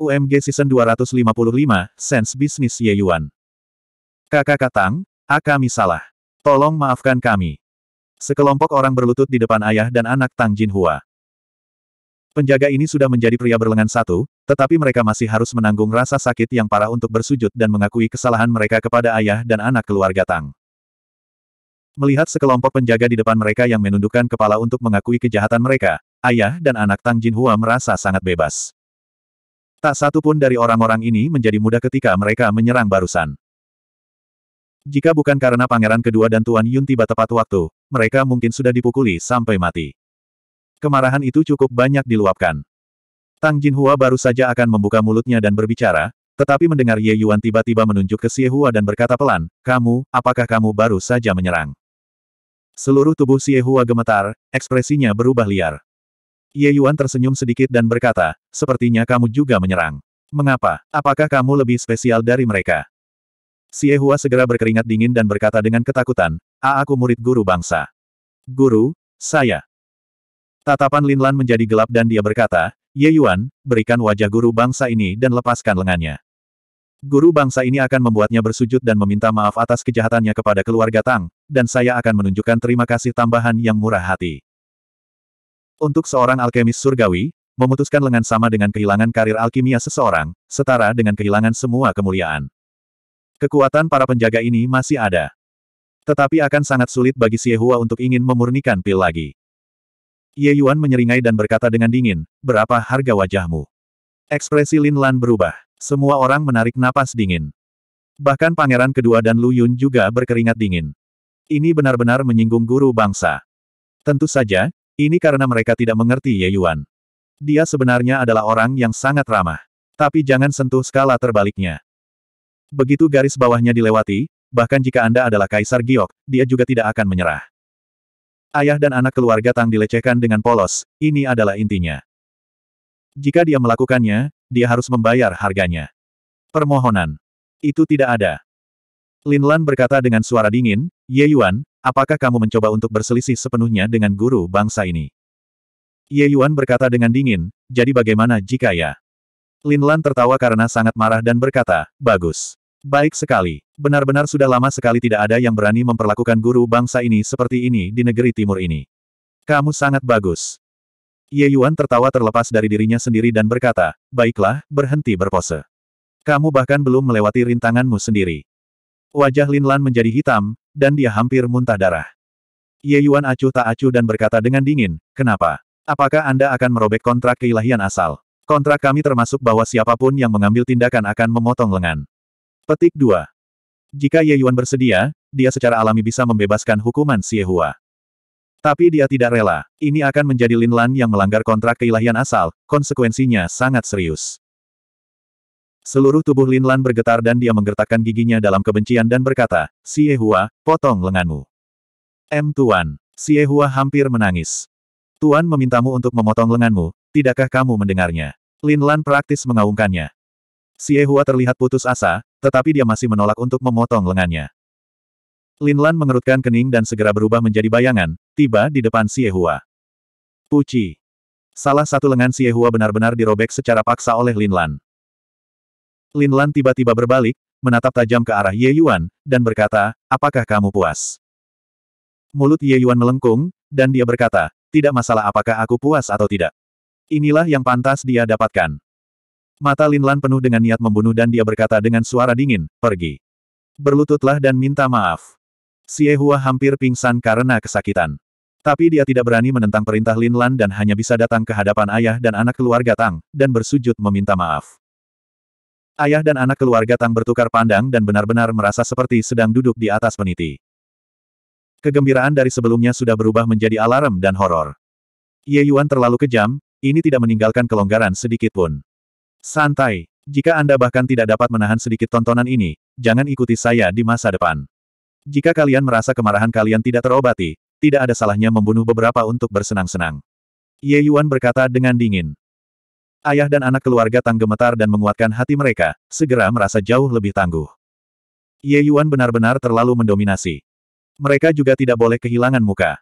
UMG Season 255, Sense Bisnis Ye Yuan. Kakak Katang, A kami salah. Tolong maafkan kami. Sekelompok orang berlutut di depan ayah dan anak Tang Jin Hua. Penjaga ini sudah menjadi pria berlengan satu, tetapi mereka masih harus menanggung rasa sakit yang parah untuk bersujud dan mengakui kesalahan mereka kepada ayah dan anak keluarga Tang. Melihat sekelompok penjaga di depan mereka yang menundukkan kepala untuk mengakui kejahatan mereka, ayah dan anak Tang Jin Hua merasa sangat bebas. Tak satu pun dari orang-orang ini menjadi muda ketika mereka menyerang barusan. Jika bukan karena pangeran kedua dan Tuan Yun tiba tepat waktu, mereka mungkin sudah dipukuli sampai mati. Kemarahan itu cukup banyak diluapkan. Tang Jinhua baru saja akan membuka mulutnya dan berbicara, tetapi mendengar Ye Yuan tiba-tiba menunjuk ke Xie Hua dan berkata pelan, Kamu, apakah kamu baru saja menyerang? Seluruh tubuh Xie Hua gemetar, ekspresinya berubah liar. Ye Yuan tersenyum sedikit dan berkata, Sepertinya kamu juga menyerang. Mengapa? Apakah kamu lebih spesial dari mereka? Si Hua segera berkeringat dingin dan berkata dengan ketakutan, A ah, aku murid guru bangsa. Guru, saya. Tatapan Linlan menjadi gelap dan dia berkata, Ye Yuan, berikan wajah guru bangsa ini dan lepaskan lengannya. Guru bangsa ini akan membuatnya bersujud dan meminta maaf atas kejahatannya kepada keluarga Tang, dan saya akan menunjukkan terima kasih tambahan yang murah hati. Untuk seorang alkemis surgawi, memutuskan lengan sama dengan kehilangan karir alkimia seseorang, setara dengan kehilangan semua kemuliaan. Kekuatan para penjaga ini masih ada. Tetapi akan sangat sulit bagi Hua untuk ingin memurnikan pil lagi. Ye Yuan menyeringai dan berkata dengan dingin, berapa harga wajahmu? Ekspresi Lin Lan berubah. Semua orang menarik napas dingin. Bahkan pangeran kedua dan Lu Yun juga berkeringat dingin. Ini benar-benar menyinggung guru bangsa. Tentu saja, ini karena mereka tidak mengerti Ye Yuan. Dia sebenarnya adalah orang yang sangat ramah. Tapi jangan sentuh skala terbaliknya. Begitu garis bawahnya dilewati, bahkan jika Anda adalah Kaisar Giok, dia juga tidak akan menyerah. Ayah dan anak keluarga Tang dilecehkan dengan polos, ini adalah intinya. Jika dia melakukannya, dia harus membayar harganya. Permohonan. Itu tidak ada. Lin Lan berkata dengan suara dingin, Ye Yuan, apakah kamu mencoba untuk berselisih sepenuhnya dengan guru bangsa ini? Ye Yuan berkata dengan dingin, jadi bagaimana jika ya? Lin Lan tertawa karena sangat marah dan berkata, bagus. Baik sekali. Benar-benar sudah lama sekali tidak ada yang berani memperlakukan guru bangsa ini seperti ini di negeri timur ini. Kamu sangat bagus. Ye Yuan tertawa terlepas dari dirinya sendiri dan berkata, baiklah, berhenti berpose. Kamu bahkan belum melewati rintanganmu sendiri. Wajah Lin Lan menjadi hitam, dan dia hampir muntah darah. Ye Yuan acuh tak acuh dan berkata dengan dingin, kenapa? Apakah Anda akan merobek kontrak keilahian asal? Kontrak kami termasuk bahwa siapapun yang mengambil tindakan akan memotong lengan. Petik 2. Jika Ye Yuan bersedia, dia secara alami bisa membebaskan hukuman Xie Hua. Tapi dia tidak rela. Ini akan menjadi Lin Lan yang melanggar kontrak keilahian asal, konsekuensinya sangat serius. Seluruh tubuh Lin Lan bergetar dan dia menggertakkan giginya dalam kebencian dan berkata, Xie Hua, potong lenganmu. M Tuan. Xie Hua hampir menangis. Tuan memintamu untuk memotong lenganmu, tidakkah kamu mendengarnya? Lin Lan praktis mengaungkannya. Xie Hua terlihat putus asa, tetapi dia masih menolak untuk memotong lengannya. Lin Lan mengerutkan kening dan segera berubah menjadi bayangan, tiba di depan Xie Hua. Puci. Salah satu lengan Xie Hua benar-benar dirobek secara paksa oleh Lin Lan. Lin Lan tiba-tiba berbalik, menatap tajam ke arah Ye Yuan, dan berkata, apakah kamu puas? Mulut Ye Yuan melengkung, dan dia berkata, tidak masalah apakah aku puas atau tidak. Inilah yang pantas dia dapatkan. Mata Linlan penuh dengan niat membunuh dan dia berkata dengan suara dingin, pergi. Berlututlah dan minta maaf. Xie Hua hampir pingsan karena kesakitan. Tapi dia tidak berani menentang perintah Linlan dan hanya bisa datang ke hadapan ayah dan anak keluarga Tang, dan bersujud meminta maaf. Ayah dan anak keluarga Tang bertukar pandang dan benar-benar merasa seperti sedang duduk di atas peniti. Kegembiraan dari sebelumnya sudah berubah menjadi alarm dan horor. Ye Yuan terlalu kejam, ini tidak meninggalkan kelonggaran sedikit pun. Santai, jika Anda bahkan tidak dapat menahan sedikit tontonan ini, jangan ikuti saya di masa depan. Jika kalian merasa kemarahan kalian tidak terobati, tidak ada salahnya membunuh beberapa untuk bersenang-senang. Ye Yuan berkata dengan dingin. Ayah dan anak keluarga Tang gemetar dan menguatkan hati mereka, segera merasa jauh lebih tangguh. Ye Yuan benar-benar terlalu mendominasi mereka juga tidak boleh kehilangan muka.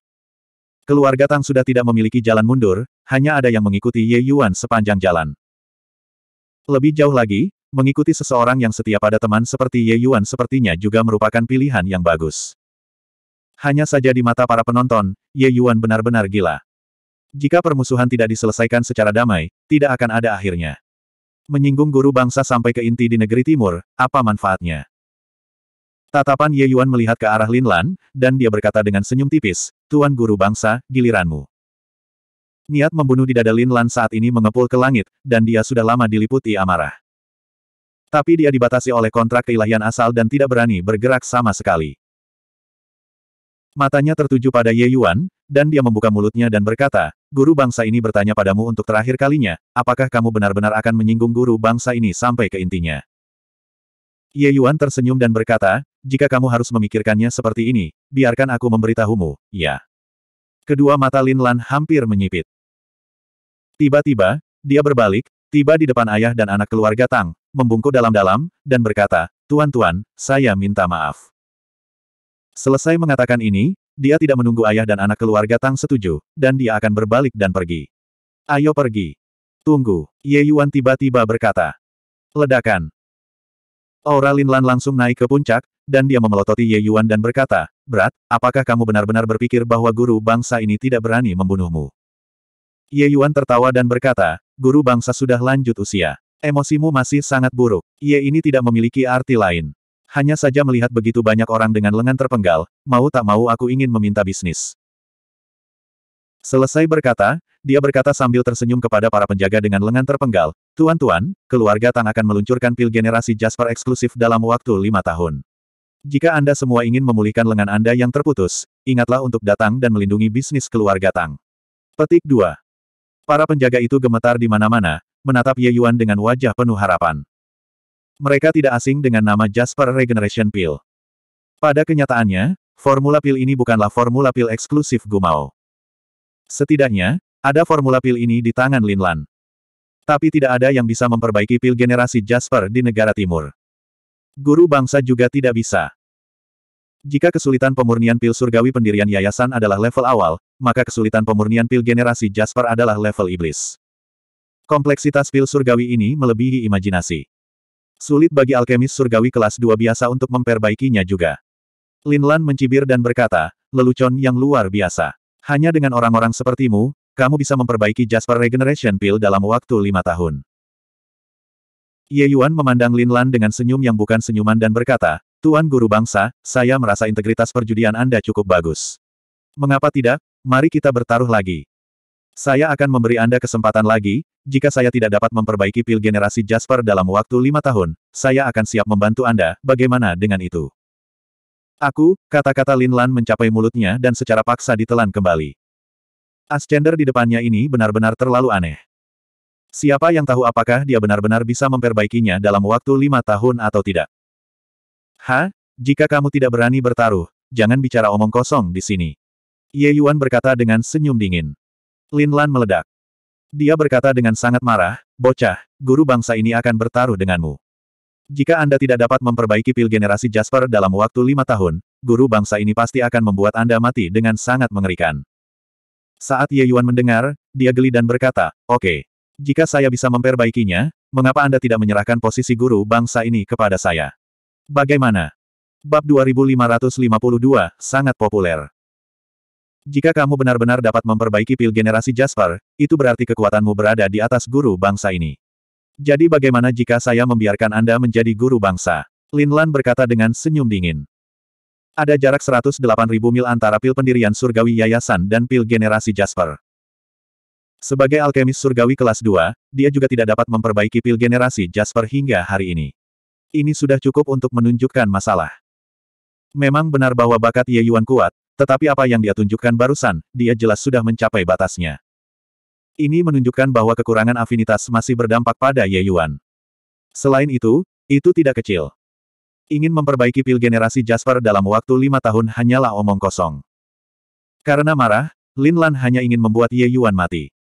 Keluarga Tang sudah tidak memiliki jalan mundur, hanya ada yang mengikuti Ye Yuan sepanjang jalan. Lebih jauh lagi, mengikuti seseorang yang setia pada teman seperti Ye Yuan sepertinya juga merupakan pilihan yang bagus. Hanya saja di mata para penonton, Ye Yuan benar-benar gila. Jika permusuhan tidak diselesaikan secara damai, tidak akan ada akhirnya. Menyinggung guru bangsa sampai ke inti di negeri timur, apa manfaatnya? Tatapan Ye Yuan melihat ke arah Lin Lan, dan dia berkata dengan senyum tipis, Tuan Guru Bangsa, giliranmu. Niat membunuh di dada Lin Lan saat ini mengepul ke langit, dan dia sudah lama diliputi amarah. Tapi dia dibatasi oleh kontrak keilahian asal dan tidak berani bergerak sama sekali. Matanya tertuju pada Ye Yuan, dan dia membuka mulutnya dan berkata, Guru bangsa ini bertanya padamu untuk terakhir kalinya, apakah kamu benar-benar akan menyinggung guru bangsa ini sampai ke intinya? Ye Yuan tersenyum dan berkata, jika kamu harus memikirkannya seperti ini, biarkan aku memberitahumu, ya. Kedua mata Lin Lan hampir menyipit. Tiba-tiba, dia berbalik, tiba di depan ayah dan anak keluarga Tang, membungkuk dalam-dalam, dan berkata, Tuan-tuan, saya minta maaf. Selesai mengatakan ini, dia tidak menunggu ayah dan anak keluarga Tang setuju, dan dia akan berbalik dan pergi. Ayo pergi. Tunggu, Ye Yuan tiba-tiba berkata. Ledakan. Aura Linlan langsung naik ke puncak, dan dia memelototi Ye Yuan dan berkata, Berat, apakah kamu benar-benar berpikir bahwa guru bangsa ini tidak berani membunuhmu? Ye Yuan tertawa dan berkata, Guru bangsa sudah lanjut usia. Emosimu masih sangat buruk. Ye ini tidak memiliki arti lain. Hanya saja melihat begitu banyak orang dengan lengan terpenggal, mau tak mau aku ingin meminta bisnis. Selesai berkata, dia berkata sambil tersenyum kepada para penjaga dengan lengan terpenggal, Tuan-tuan, keluarga Tang akan meluncurkan pil generasi Jasper eksklusif dalam waktu lima tahun. Jika Anda semua ingin memulihkan lengan Anda yang terputus, ingatlah untuk datang dan melindungi bisnis keluarga Tang. Petik 2. Para penjaga itu gemetar di mana-mana, menatap Ye Yuan dengan wajah penuh harapan. Mereka tidak asing dengan nama Jasper Regeneration Pill. Pada kenyataannya, formula pil ini bukanlah formula pil eksklusif Gumao. Setidaknya, ada formula pil ini di tangan Linlan. Tapi tidak ada yang bisa memperbaiki pil generasi Jasper di negara timur. Guru bangsa juga tidak bisa. Jika kesulitan pemurnian pil surgawi pendirian yayasan adalah level awal, maka kesulitan pemurnian pil generasi Jasper adalah level iblis. Kompleksitas pil surgawi ini melebihi imajinasi. Sulit bagi alkemis surgawi kelas 2 biasa untuk memperbaikinya juga. Linlan mencibir dan berkata, lelucon yang luar biasa. Hanya dengan orang-orang sepertimu, kamu bisa memperbaiki Jasper Regeneration Pill dalam waktu lima tahun. Ye Yuan memandang Lin Lan dengan senyum yang bukan senyuman dan berkata, Tuan Guru Bangsa, saya merasa integritas perjudian Anda cukup bagus. Mengapa tidak? Mari kita bertaruh lagi. Saya akan memberi Anda kesempatan lagi, jika saya tidak dapat memperbaiki pil generasi Jasper dalam waktu lima tahun, saya akan siap membantu Anda, bagaimana dengan itu? Aku, kata-kata Lin Lan mencapai mulutnya dan secara paksa ditelan kembali. Ascender di depannya ini benar-benar terlalu aneh. Siapa yang tahu apakah dia benar-benar bisa memperbaikinya dalam waktu lima tahun atau tidak? Ha? Jika kamu tidak berani bertaruh, jangan bicara omong kosong di sini. Ye Yuan berkata dengan senyum dingin. Lin Lan meledak. Dia berkata dengan sangat marah, bocah, guru bangsa ini akan bertaruh denganmu. Jika Anda tidak dapat memperbaiki pil generasi Jasper dalam waktu lima tahun, guru bangsa ini pasti akan membuat Anda mati dengan sangat mengerikan. Saat Ye Yuan mendengar, dia geli dan berkata, Oke, okay. jika saya bisa memperbaikinya, mengapa Anda tidak menyerahkan posisi guru bangsa ini kepada saya? Bagaimana? Bab 2552, sangat populer. Jika kamu benar-benar dapat memperbaiki pil generasi Jasper, itu berarti kekuatanmu berada di atas guru bangsa ini. Jadi bagaimana jika saya membiarkan Anda menjadi guru bangsa? Lin Lan berkata dengan senyum dingin. Ada jarak 108.000 mil antara pil pendirian surgawi yayasan dan pil generasi Jasper. Sebagai alkemis surgawi kelas 2, dia juga tidak dapat memperbaiki pil generasi Jasper hingga hari ini. Ini sudah cukup untuk menunjukkan masalah. Memang benar bahwa bakat Ye Yuan kuat, tetapi apa yang dia tunjukkan barusan, dia jelas sudah mencapai batasnya. Ini menunjukkan bahwa kekurangan afinitas masih berdampak pada Ye Yuan. Selain itu, itu tidak kecil. Ingin memperbaiki pil generasi Jasper dalam waktu lima tahun hanyalah omong kosong. Karena marah, Lin Lan hanya ingin membuat Ye Yuan mati.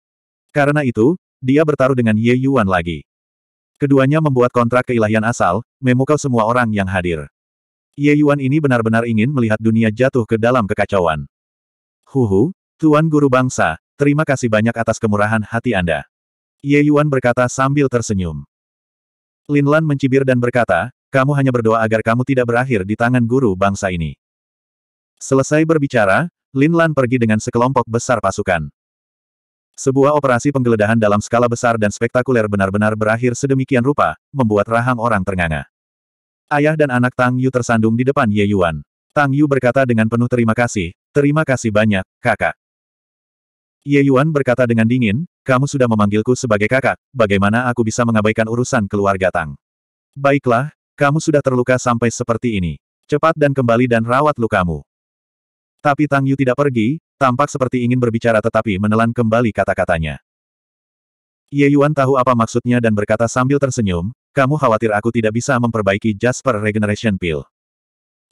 Karena itu, dia bertaruh dengan Ye Yuan lagi. Keduanya membuat kontrak keilahian asal, memukau semua orang yang hadir. Ye Yuan ini benar-benar ingin melihat dunia jatuh ke dalam kekacauan. Huhu, Tuan Guru Bangsa, terima kasih banyak atas kemurahan hati Anda. Ye Yuan berkata sambil tersenyum. Lin Lan mencibir dan berkata, kamu hanya berdoa agar kamu tidak berakhir di tangan guru bangsa ini. Selesai berbicara, Lin Lan pergi dengan sekelompok besar pasukan. Sebuah operasi penggeledahan dalam skala besar dan spektakuler benar-benar berakhir sedemikian rupa, membuat rahang orang ternganga. Ayah dan anak Tang Yu tersandung di depan Ye Yuan. Tang Yu berkata dengan penuh terima kasih, terima kasih banyak, kakak. Ye Yuan berkata dengan dingin, kamu sudah memanggilku sebagai kakak, bagaimana aku bisa mengabaikan urusan keluarga Tang? Baiklah, kamu sudah terluka sampai seperti ini. Cepat dan kembali dan rawat lukamu. Tapi Tang Yu tidak pergi, tampak seperti ingin berbicara tetapi menelan kembali kata-katanya. Ye Yuan tahu apa maksudnya dan berkata sambil tersenyum, kamu khawatir aku tidak bisa memperbaiki Jasper Regeneration Pill.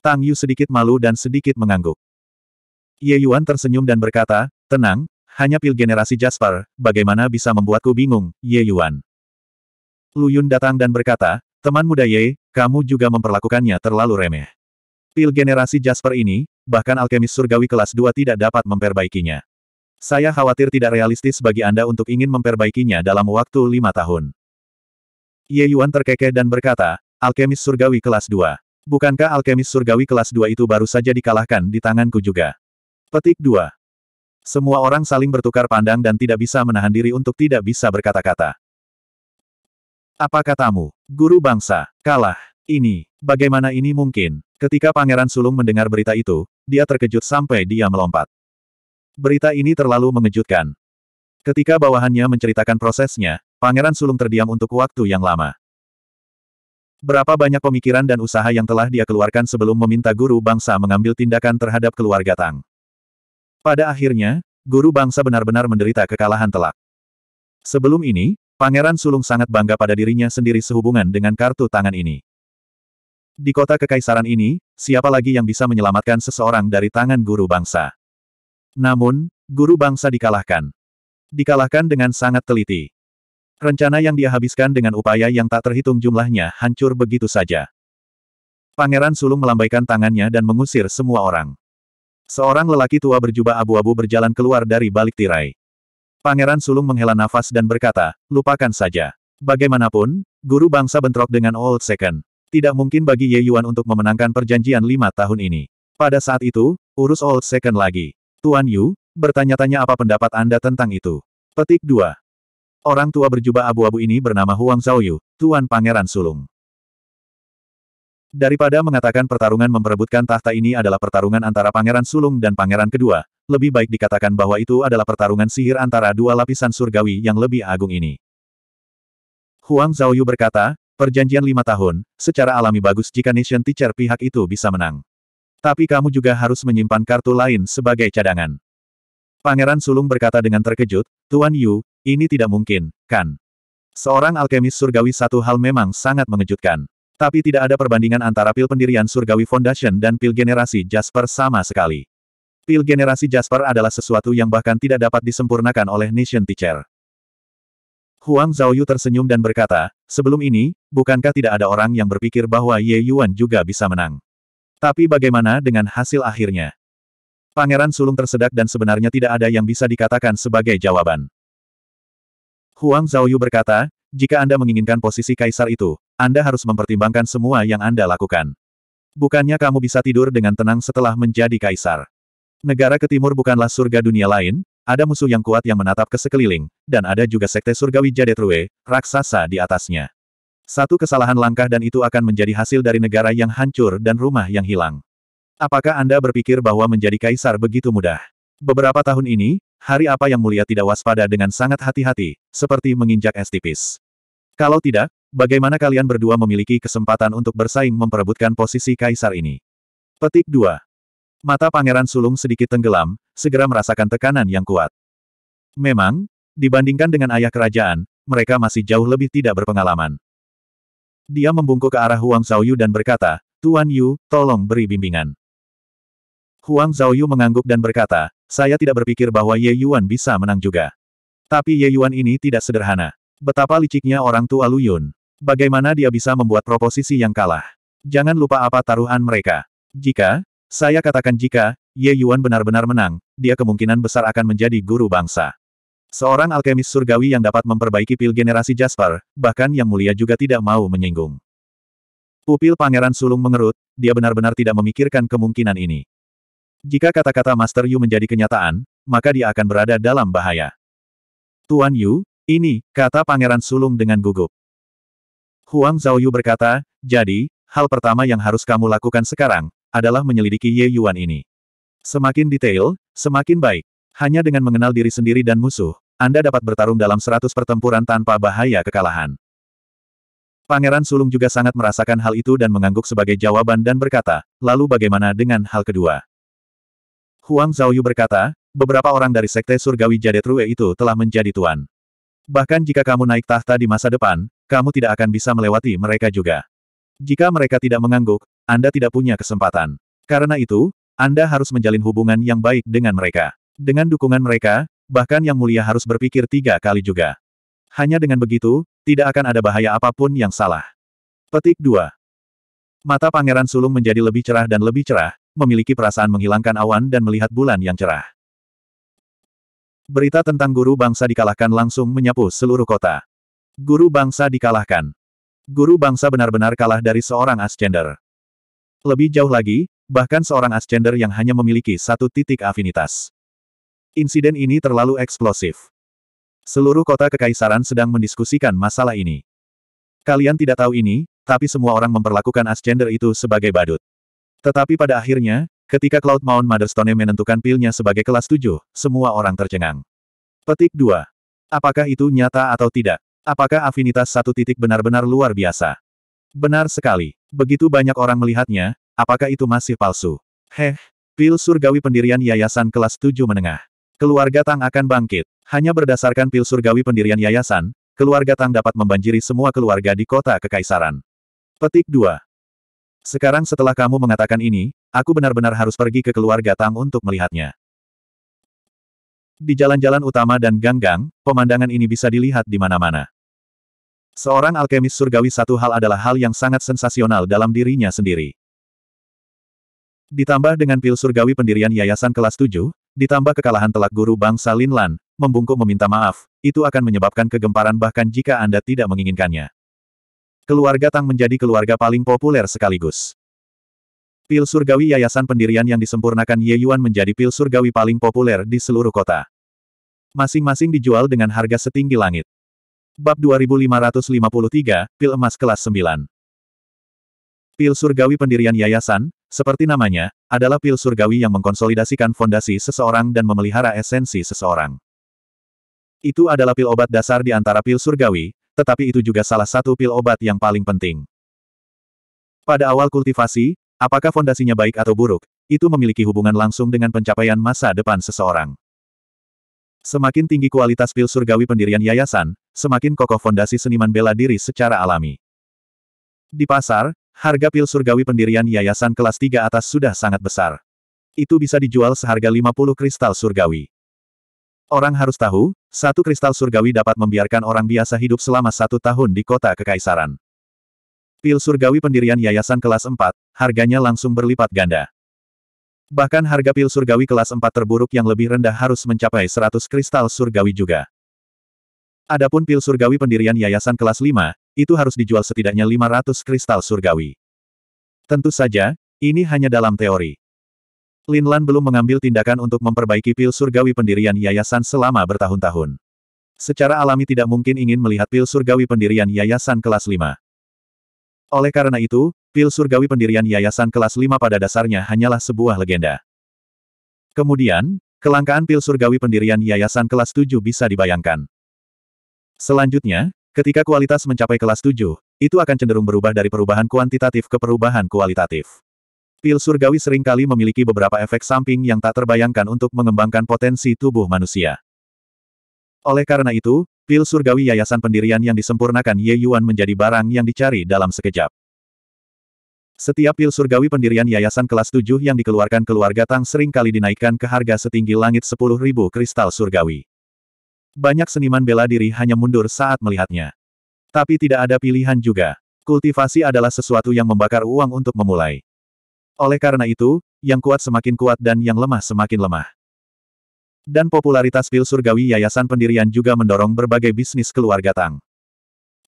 Tang Yu sedikit malu dan sedikit mengangguk. Ye Yuan tersenyum dan berkata, tenang, hanya pil generasi Jasper, bagaimana bisa membuatku bingung, Ye Yuan. Lu Yun datang dan berkata, Teman muda Ye, kamu juga memperlakukannya terlalu remeh. Pil generasi Jasper ini, bahkan alkemis surgawi kelas 2 tidak dapat memperbaikinya. Saya khawatir tidak realistis bagi Anda untuk ingin memperbaikinya dalam waktu lima tahun. Ye Yuan terkekeh dan berkata, alkemis surgawi kelas 2. Bukankah alkemis surgawi kelas 2 itu baru saja dikalahkan di tanganku juga? Petik 2. Semua orang saling bertukar pandang dan tidak bisa menahan diri untuk tidak bisa berkata-kata. Apa katamu? Guru bangsa, kalah. Ini, bagaimana ini mungkin? Ketika Pangeran Sulung mendengar berita itu, dia terkejut sampai dia melompat. Berita ini terlalu mengejutkan. Ketika bawahannya menceritakan prosesnya, Pangeran Sulung terdiam untuk waktu yang lama. Berapa banyak pemikiran dan usaha yang telah dia keluarkan sebelum meminta guru bangsa mengambil tindakan terhadap keluarga Tang. Pada akhirnya, guru bangsa benar-benar menderita kekalahan telak. Sebelum ini, Pangeran Sulung sangat bangga pada dirinya sendiri sehubungan dengan kartu tangan ini. Di kota kekaisaran ini, siapa lagi yang bisa menyelamatkan seseorang dari tangan guru bangsa? Namun, guru bangsa dikalahkan. Dikalahkan dengan sangat teliti. Rencana yang dia habiskan dengan upaya yang tak terhitung jumlahnya hancur begitu saja. Pangeran Sulung melambaikan tangannya dan mengusir semua orang. Seorang lelaki tua berjubah abu-abu berjalan keluar dari balik tirai. Pangeran Sulung menghela nafas dan berkata, lupakan saja. Bagaimanapun, guru bangsa bentrok dengan Old Second. Tidak mungkin bagi Ye Yuan untuk memenangkan perjanjian lima tahun ini. Pada saat itu, urus Old Second lagi. Tuan Yu, bertanya-tanya apa pendapat Anda tentang itu. Petik 2. Orang tua berjubah abu-abu ini bernama Huang Zhaoyu, Tuan Pangeran Sulung. Daripada mengatakan pertarungan memperebutkan tahta ini adalah pertarungan antara Pangeran Sulung dan Pangeran Kedua, lebih baik dikatakan bahwa itu adalah pertarungan sihir antara dua lapisan surgawi yang lebih agung ini. Huang Zhaoyu berkata, perjanjian lima tahun, secara alami bagus jika Nation Teacher pihak itu bisa menang. Tapi kamu juga harus menyimpan kartu lain sebagai cadangan. Pangeran Sulung berkata dengan terkejut, Tuan Yu, ini tidak mungkin, kan? Seorang alkemis surgawi satu hal memang sangat mengejutkan. Tapi tidak ada perbandingan antara pil pendirian surgawi foundation dan pil generasi Jasper sama sekali. Pil generasi Jasper adalah sesuatu yang bahkan tidak dapat disempurnakan oleh Nation Teacher. Huang Zhaoyu tersenyum dan berkata, sebelum ini, bukankah tidak ada orang yang berpikir bahwa Ye Yuan juga bisa menang? Tapi bagaimana dengan hasil akhirnya? Pangeran sulung tersedak dan sebenarnya tidak ada yang bisa dikatakan sebagai jawaban. Huang Zhaoyu berkata, jika Anda menginginkan posisi kaisar itu, Anda harus mempertimbangkan semua yang Anda lakukan. Bukannya kamu bisa tidur dengan tenang setelah menjadi kaisar. Negara ke timur bukanlah surga dunia lain, ada musuh yang kuat yang menatap ke sekeliling, dan ada juga sekte surgawi Jadetrue, raksasa di atasnya. Satu kesalahan langkah dan itu akan menjadi hasil dari negara yang hancur dan rumah yang hilang. Apakah Anda berpikir bahwa menjadi kaisar begitu mudah? Beberapa tahun ini, hari apa yang mulia tidak waspada dengan sangat hati-hati, seperti menginjak es tipis. Kalau tidak, bagaimana kalian berdua memiliki kesempatan untuk bersaing memperebutkan posisi kaisar ini? Petik 2. Mata Pangeran Sulung sedikit tenggelam, segera merasakan tekanan yang kuat. Memang, dibandingkan dengan ayah kerajaan, mereka masih jauh lebih tidak berpengalaman. Dia membungkuk ke arah Huang Zhaoyu dan berkata, Tuan Yu, tolong beri bimbingan. Huang Zhaoyu mengangguk dan berkata, saya tidak berpikir bahwa Ye Yuan bisa menang juga. Tapi Ye Yuan ini tidak sederhana. Betapa liciknya orang tua Lu Yun. Bagaimana dia bisa membuat proposisi yang kalah? Jangan lupa apa taruhan mereka. Jika, saya katakan jika, Ye Yuan benar-benar menang, dia kemungkinan besar akan menjadi guru bangsa. Seorang alkemis surgawi yang dapat memperbaiki pil generasi Jasper, bahkan yang mulia juga tidak mau menyinggung. Pupil Pangeran Sulung mengerut, dia benar-benar tidak memikirkan kemungkinan ini. Jika kata-kata Master Yu menjadi kenyataan, maka dia akan berada dalam bahaya. Tuan Yu, ini, kata Pangeran Sulung dengan gugup. Huang Zhaoyu berkata, jadi, hal pertama yang harus kamu lakukan sekarang, adalah menyelidiki Ye Yuan ini. Semakin detail, semakin baik. Hanya dengan mengenal diri sendiri dan musuh, Anda dapat bertarung dalam seratus pertempuran tanpa bahaya kekalahan. Pangeran Sulung juga sangat merasakan hal itu dan mengangguk sebagai jawaban dan berkata, lalu bagaimana dengan hal kedua? Huang Zhaoyu berkata, beberapa orang dari Sekte Surgawi Rue itu telah menjadi tuan. Bahkan jika kamu naik tahta di masa depan, kamu tidak akan bisa melewati mereka juga. Jika mereka tidak mengangguk, Anda tidak punya kesempatan. Karena itu, Anda harus menjalin hubungan yang baik dengan mereka. Dengan dukungan mereka, bahkan yang mulia harus berpikir tiga kali juga. Hanya dengan begitu, tidak akan ada bahaya apapun yang salah. Petik 2. Mata Pangeran Sulung menjadi lebih cerah dan lebih cerah, memiliki perasaan menghilangkan awan dan melihat bulan yang cerah. Berita tentang guru bangsa dikalahkan langsung menyapu seluruh kota. Guru bangsa dikalahkan. Guru bangsa benar-benar kalah dari seorang Ascender. Lebih jauh lagi, bahkan seorang Ascender yang hanya memiliki satu titik afinitas. Insiden ini terlalu eksplosif. Seluruh kota kekaisaran sedang mendiskusikan masalah ini. Kalian tidak tahu ini, tapi semua orang memperlakukan Ascender itu sebagai badut. Tetapi pada akhirnya, ketika Cloud Mount Motherstone menentukan pilnya sebagai kelas 7, semua orang tercengang. Petik 2. Apakah itu nyata atau tidak? Apakah afinitas satu titik benar-benar luar biasa? Benar sekali. Begitu banyak orang melihatnya, apakah itu masih palsu? Heh, pil surgawi pendirian yayasan kelas 7 menengah. Keluarga Tang akan bangkit. Hanya berdasarkan pil surgawi pendirian yayasan, keluarga Tang dapat membanjiri semua keluarga di kota kekaisaran. Petik 2. Sekarang setelah kamu mengatakan ini, aku benar-benar harus pergi ke keluarga Tang untuk melihatnya. Di jalan-jalan utama dan gang-gang, pemandangan ini bisa dilihat di mana-mana. Seorang alkemis surgawi satu hal adalah hal yang sangat sensasional dalam dirinya sendiri. Ditambah dengan pil surgawi pendirian Yayasan Kelas 7, ditambah kekalahan telak guru bangsa Linlan, membungkuk meminta maaf, itu akan menyebabkan kegemparan bahkan jika Anda tidak menginginkannya. Keluarga Tang menjadi keluarga paling populer sekaligus. Pil surgawi yayasan pendirian yang disempurnakan Ye Yuan menjadi pil surgawi paling populer di seluruh kota. Masing-masing dijual dengan harga setinggi langit. Bab 2553, Pil Emas Kelas 9 Pil Surgawi Pendirian Yayasan, seperti namanya, adalah pil surgawi yang mengkonsolidasikan fondasi seseorang dan memelihara esensi seseorang. Itu adalah pil obat dasar di antara pil surgawi, tetapi itu juga salah satu pil obat yang paling penting. Pada awal kultivasi, apakah fondasinya baik atau buruk, itu memiliki hubungan langsung dengan pencapaian masa depan seseorang. Semakin tinggi kualitas pil surgawi pendirian yayasan, semakin kokoh fondasi seniman bela diri secara alami. Di pasar, harga pil surgawi pendirian yayasan kelas 3 atas sudah sangat besar. Itu bisa dijual seharga 50 kristal surgawi. Orang harus tahu, satu kristal surgawi dapat membiarkan orang biasa hidup selama satu tahun di kota kekaisaran. Pil surgawi pendirian yayasan kelas 4, harganya langsung berlipat ganda. Bahkan harga pil surgawi kelas 4 terburuk yang lebih rendah harus mencapai 100 kristal surgawi juga. Adapun pil surgawi pendirian yayasan kelas 5, itu harus dijual setidaknya 500 kristal surgawi. Tentu saja, ini hanya dalam teori. Lin Lan belum mengambil tindakan untuk memperbaiki pil surgawi pendirian yayasan selama bertahun-tahun. Secara alami tidak mungkin ingin melihat pil surgawi pendirian yayasan kelas 5. Oleh karena itu, Pil surgawi pendirian Yayasan Kelas 5 pada dasarnya hanyalah sebuah legenda. Kemudian, kelangkaan pil surgawi pendirian Yayasan Kelas 7 bisa dibayangkan. Selanjutnya, ketika kualitas mencapai kelas 7, itu akan cenderung berubah dari perubahan kuantitatif ke perubahan kualitatif. Pil surgawi seringkali memiliki beberapa efek samping yang tak terbayangkan untuk mengembangkan potensi tubuh manusia. Oleh karena itu, pil surgawi yayasan pendirian yang disempurnakan Ye Yuan menjadi barang yang dicari dalam sekejap. Setiap pil surgawi pendirian yayasan kelas 7 yang dikeluarkan keluarga Tang sering kali dinaikkan ke harga setinggi langit 10.000 kristal surgawi. Banyak seniman bela diri hanya mundur saat melihatnya. Tapi tidak ada pilihan juga. Kultivasi adalah sesuatu yang membakar uang untuk memulai. Oleh karena itu, yang kuat semakin kuat dan yang lemah semakin lemah. Dan popularitas pil surgawi yayasan pendirian juga mendorong berbagai bisnis keluarga Tang.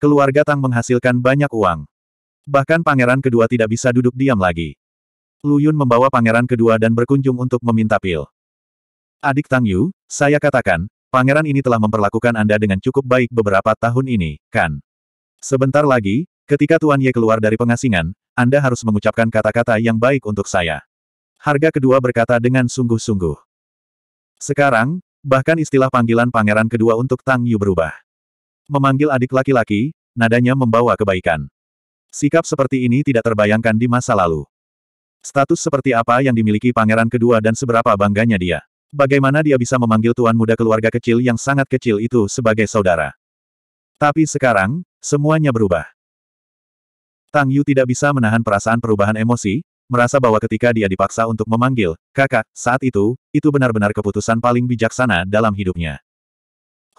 Keluarga Tang menghasilkan banyak uang. Bahkan pangeran kedua tidak bisa duduk diam lagi. Lu Yun membawa pangeran kedua dan berkunjung untuk meminta pil. Adik Tang Yu, saya katakan, pangeran ini telah memperlakukan Anda dengan cukup baik beberapa tahun ini, kan? Sebentar lagi, ketika Tuan Ye keluar dari pengasingan, Anda harus mengucapkan kata-kata yang baik untuk saya. Harga kedua berkata dengan sungguh-sungguh. Sekarang, bahkan istilah panggilan pangeran kedua untuk Tang Yu berubah. Memanggil adik laki-laki, nadanya membawa kebaikan. Sikap seperti ini tidak terbayangkan di masa lalu. Status seperti apa yang dimiliki pangeran kedua dan seberapa bangganya dia. Bagaimana dia bisa memanggil tuan muda keluarga kecil yang sangat kecil itu sebagai saudara. Tapi sekarang, semuanya berubah. Tang Yu tidak bisa menahan perasaan perubahan emosi, merasa bahwa ketika dia dipaksa untuk memanggil, kakak, saat itu, itu benar-benar keputusan paling bijaksana dalam hidupnya.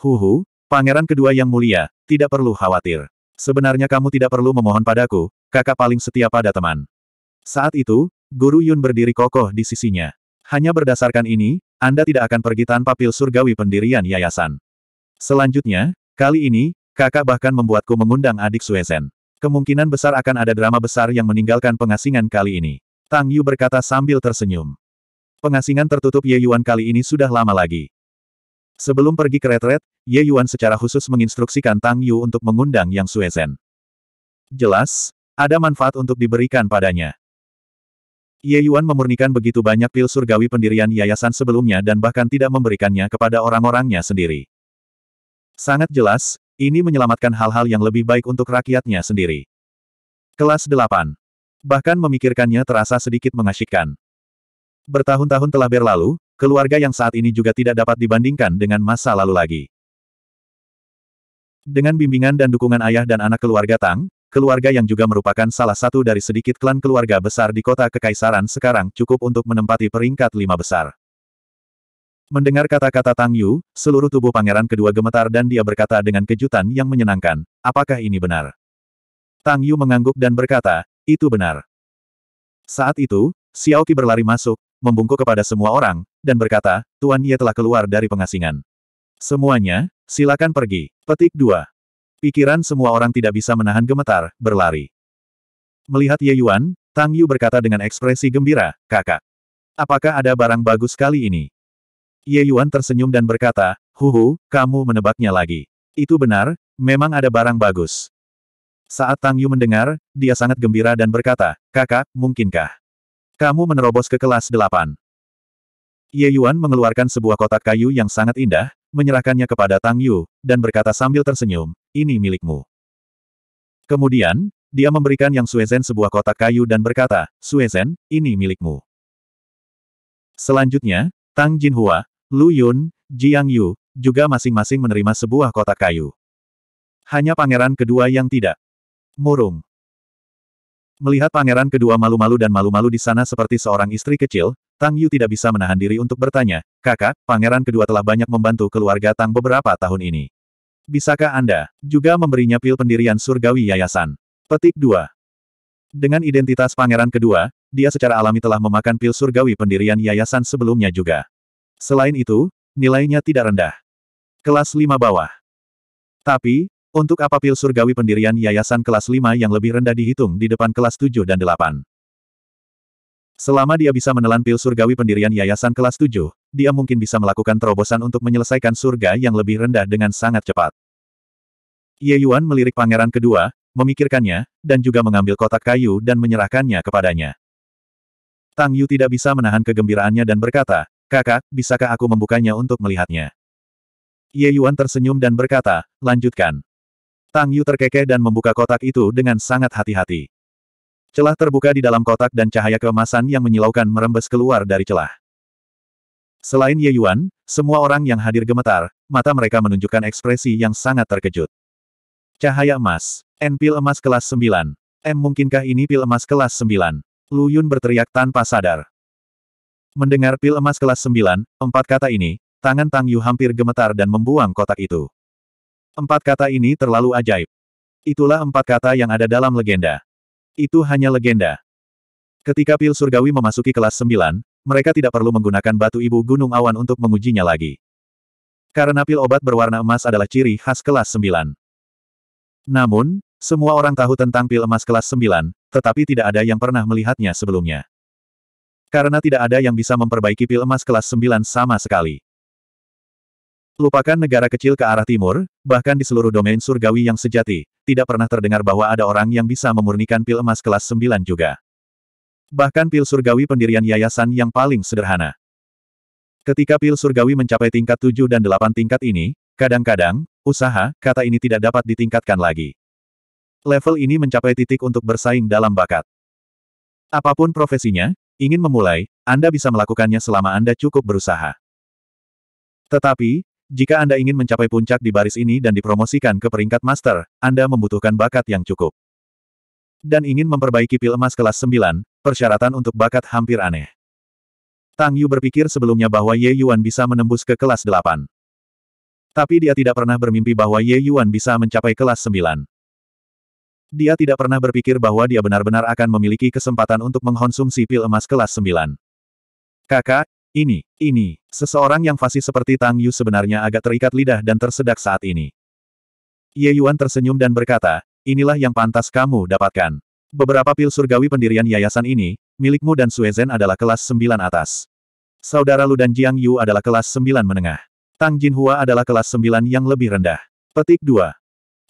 Huhu, pangeran kedua yang mulia, tidak perlu khawatir. Sebenarnya kamu tidak perlu memohon padaku, kakak paling setia pada teman. Saat itu, Guru Yun berdiri kokoh di sisinya. Hanya berdasarkan ini, Anda tidak akan pergi tanpa pil surgawi pendirian yayasan. Selanjutnya, kali ini, kakak bahkan membuatku mengundang adik Suezen. Kemungkinan besar akan ada drama besar yang meninggalkan pengasingan kali ini. Tang Yu berkata sambil tersenyum. Pengasingan tertutup Ye Yuan kali ini sudah lama lagi. Sebelum pergi ke retret, Ye Yuan secara khusus menginstruksikan Tang Yu untuk mengundang Yang Suezen. Jelas, ada manfaat untuk diberikan padanya. Ye Yuan memurnikan begitu banyak pil surgawi pendirian yayasan sebelumnya dan bahkan tidak memberikannya kepada orang-orangnya sendiri. Sangat jelas, ini menyelamatkan hal-hal yang lebih baik untuk rakyatnya sendiri. Kelas 8. Bahkan memikirkannya terasa sedikit mengasyikkan. Bertahun-tahun telah berlalu, keluarga yang saat ini juga tidak dapat dibandingkan dengan masa lalu lagi. Dengan bimbingan dan dukungan ayah dan anak keluarga Tang, keluarga yang juga merupakan salah satu dari sedikit klan keluarga besar di kota Kekaisaran sekarang cukup untuk menempati peringkat lima besar. Mendengar kata-kata Tang Yu, seluruh tubuh pangeran kedua gemetar dan dia berkata dengan kejutan yang menyenangkan, apakah ini benar? Tang Yu mengangguk dan berkata, itu benar. Saat itu, Xiao Xiaoqi berlari masuk, membungkuk kepada semua orang, dan berkata, Tuan Ye telah keluar dari pengasingan. Semuanya, silakan pergi. Petik 2. Pikiran semua orang tidak bisa menahan gemetar, berlari. Melihat Ye Yuan, Tang Yu berkata dengan ekspresi gembira, kakak. Apakah ada barang bagus kali ini? Ye Yuan tersenyum dan berkata, Huhu, kamu menebaknya lagi. Itu benar, memang ada barang bagus. Saat Tang Yu mendengar, dia sangat gembira dan berkata, Kakak, mungkinkah? Kamu menerobos ke kelas delapan. Ye Yuan mengeluarkan sebuah kotak kayu yang sangat indah, menyerahkannya kepada Tang Yu, dan berkata sambil tersenyum, ini milikmu. Kemudian, dia memberikan Yang Suezen sebuah kotak kayu dan berkata, Suezen, ini milikmu. Selanjutnya, Tang Jinhua, Lu Yun, Jiang Yu, juga masing-masing menerima sebuah kotak kayu. Hanya pangeran kedua yang tidak. Murung. Melihat pangeran kedua malu-malu dan malu-malu di sana seperti seorang istri kecil, Tang Yu tidak bisa menahan diri untuk bertanya, kakak, pangeran kedua telah banyak membantu keluarga Tang beberapa tahun ini. Bisakah Anda juga memberinya pil pendirian surgawi yayasan? Petik 2. Dengan identitas pangeran kedua, dia secara alami telah memakan pil surgawi pendirian yayasan sebelumnya juga. Selain itu, nilainya tidak rendah. Kelas 5 bawah. Tapi, untuk apa pil surgawi pendirian yayasan kelas 5 yang lebih rendah dihitung di depan kelas 7 dan 8? Selama dia bisa menelan pil surgawi pendirian yayasan kelas 7, dia mungkin bisa melakukan terobosan untuk menyelesaikan surga yang lebih rendah dengan sangat cepat. Ye Yuan melirik pangeran kedua, memikirkannya, dan juga mengambil kotak kayu dan menyerahkannya kepadanya. Tang Yu tidak bisa menahan kegembiraannya dan berkata, Kakak, bisakah aku membukanya untuk melihatnya? Ye Yuan tersenyum dan berkata, lanjutkan. Tang Yu terkekeh dan membuka kotak itu dengan sangat hati-hati. Celah terbuka di dalam kotak dan cahaya keemasan yang menyilaukan merembes keluar dari celah. Selain Ye Yuan, semua orang yang hadir gemetar, mata mereka menunjukkan ekspresi yang sangat terkejut. Cahaya emas. N pil emas kelas 9. M mungkinkah ini pil emas kelas 9? Lu Yun berteriak tanpa sadar. Mendengar pil emas kelas 9, empat kata ini, tangan Tang Yu hampir gemetar dan membuang kotak itu. Empat kata ini terlalu ajaib. Itulah empat kata yang ada dalam legenda. Itu hanya legenda. Ketika pil surgawi memasuki kelas 9, mereka tidak perlu menggunakan batu ibu gunung awan untuk mengujinya lagi. Karena pil obat berwarna emas adalah ciri khas kelas 9. Namun, semua orang tahu tentang pil emas kelas 9, tetapi tidak ada yang pernah melihatnya sebelumnya. Karena tidak ada yang bisa memperbaiki pil emas kelas 9 sama sekali. Lupakan negara kecil ke arah timur, bahkan di seluruh domain surgawi yang sejati, tidak pernah terdengar bahwa ada orang yang bisa memurnikan pil emas kelas 9 juga. Bahkan pil surgawi pendirian yayasan yang paling sederhana. Ketika pil surgawi mencapai tingkat 7 dan 8 tingkat ini, kadang-kadang, usaha, kata ini tidak dapat ditingkatkan lagi. Level ini mencapai titik untuk bersaing dalam bakat. Apapun profesinya, ingin memulai, Anda bisa melakukannya selama Anda cukup berusaha. Tetapi, jika Anda ingin mencapai puncak di baris ini dan dipromosikan ke peringkat master, Anda membutuhkan bakat yang cukup. Dan ingin memperbaiki pil emas kelas 9, persyaratan untuk bakat hampir aneh. Tang Yu berpikir sebelumnya bahwa Ye Yuan bisa menembus ke kelas 8. Tapi dia tidak pernah bermimpi bahwa Ye Yuan bisa mencapai kelas 9. Dia tidak pernah berpikir bahwa dia benar-benar akan memiliki kesempatan untuk mengkonsumsi pil emas kelas 9. Kakak, ini, ini, seseorang yang fasih seperti Tang Yu sebenarnya agak terikat lidah dan tersedak saat ini. Ye Yuan tersenyum dan berkata, inilah yang pantas kamu dapatkan. Beberapa pil surgawi pendirian yayasan ini, milikmu dan Suezen adalah kelas 9 atas. Saudara Lu dan Jiang Yu adalah kelas 9 menengah. Tang Jin Hua adalah kelas 9 yang lebih rendah. Petik 2.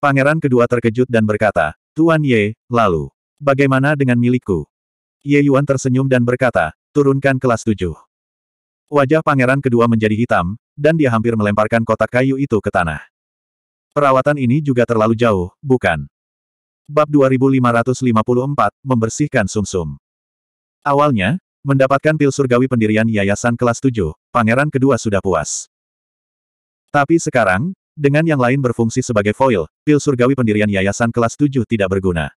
Pangeran kedua terkejut dan berkata, Tuan Ye, lalu, bagaimana dengan milikku? Ye Yuan tersenyum dan berkata, turunkan kelas 7. Wajah pangeran kedua menjadi hitam, dan dia hampir melemparkan kotak kayu itu ke tanah. Perawatan ini juga terlalu jauh, bukan? Bab 2554, Membersihkan Sumsum. -sum. Awalnya, mendapatkan pil surgawi pendirian yayasan kelas 7, pangeran kedua sudah puas. Tapi sekarang, dengan yang lain berfungsi sebagai foil, pil surgawi pendirian yayasan kelas 7 tidak berguna.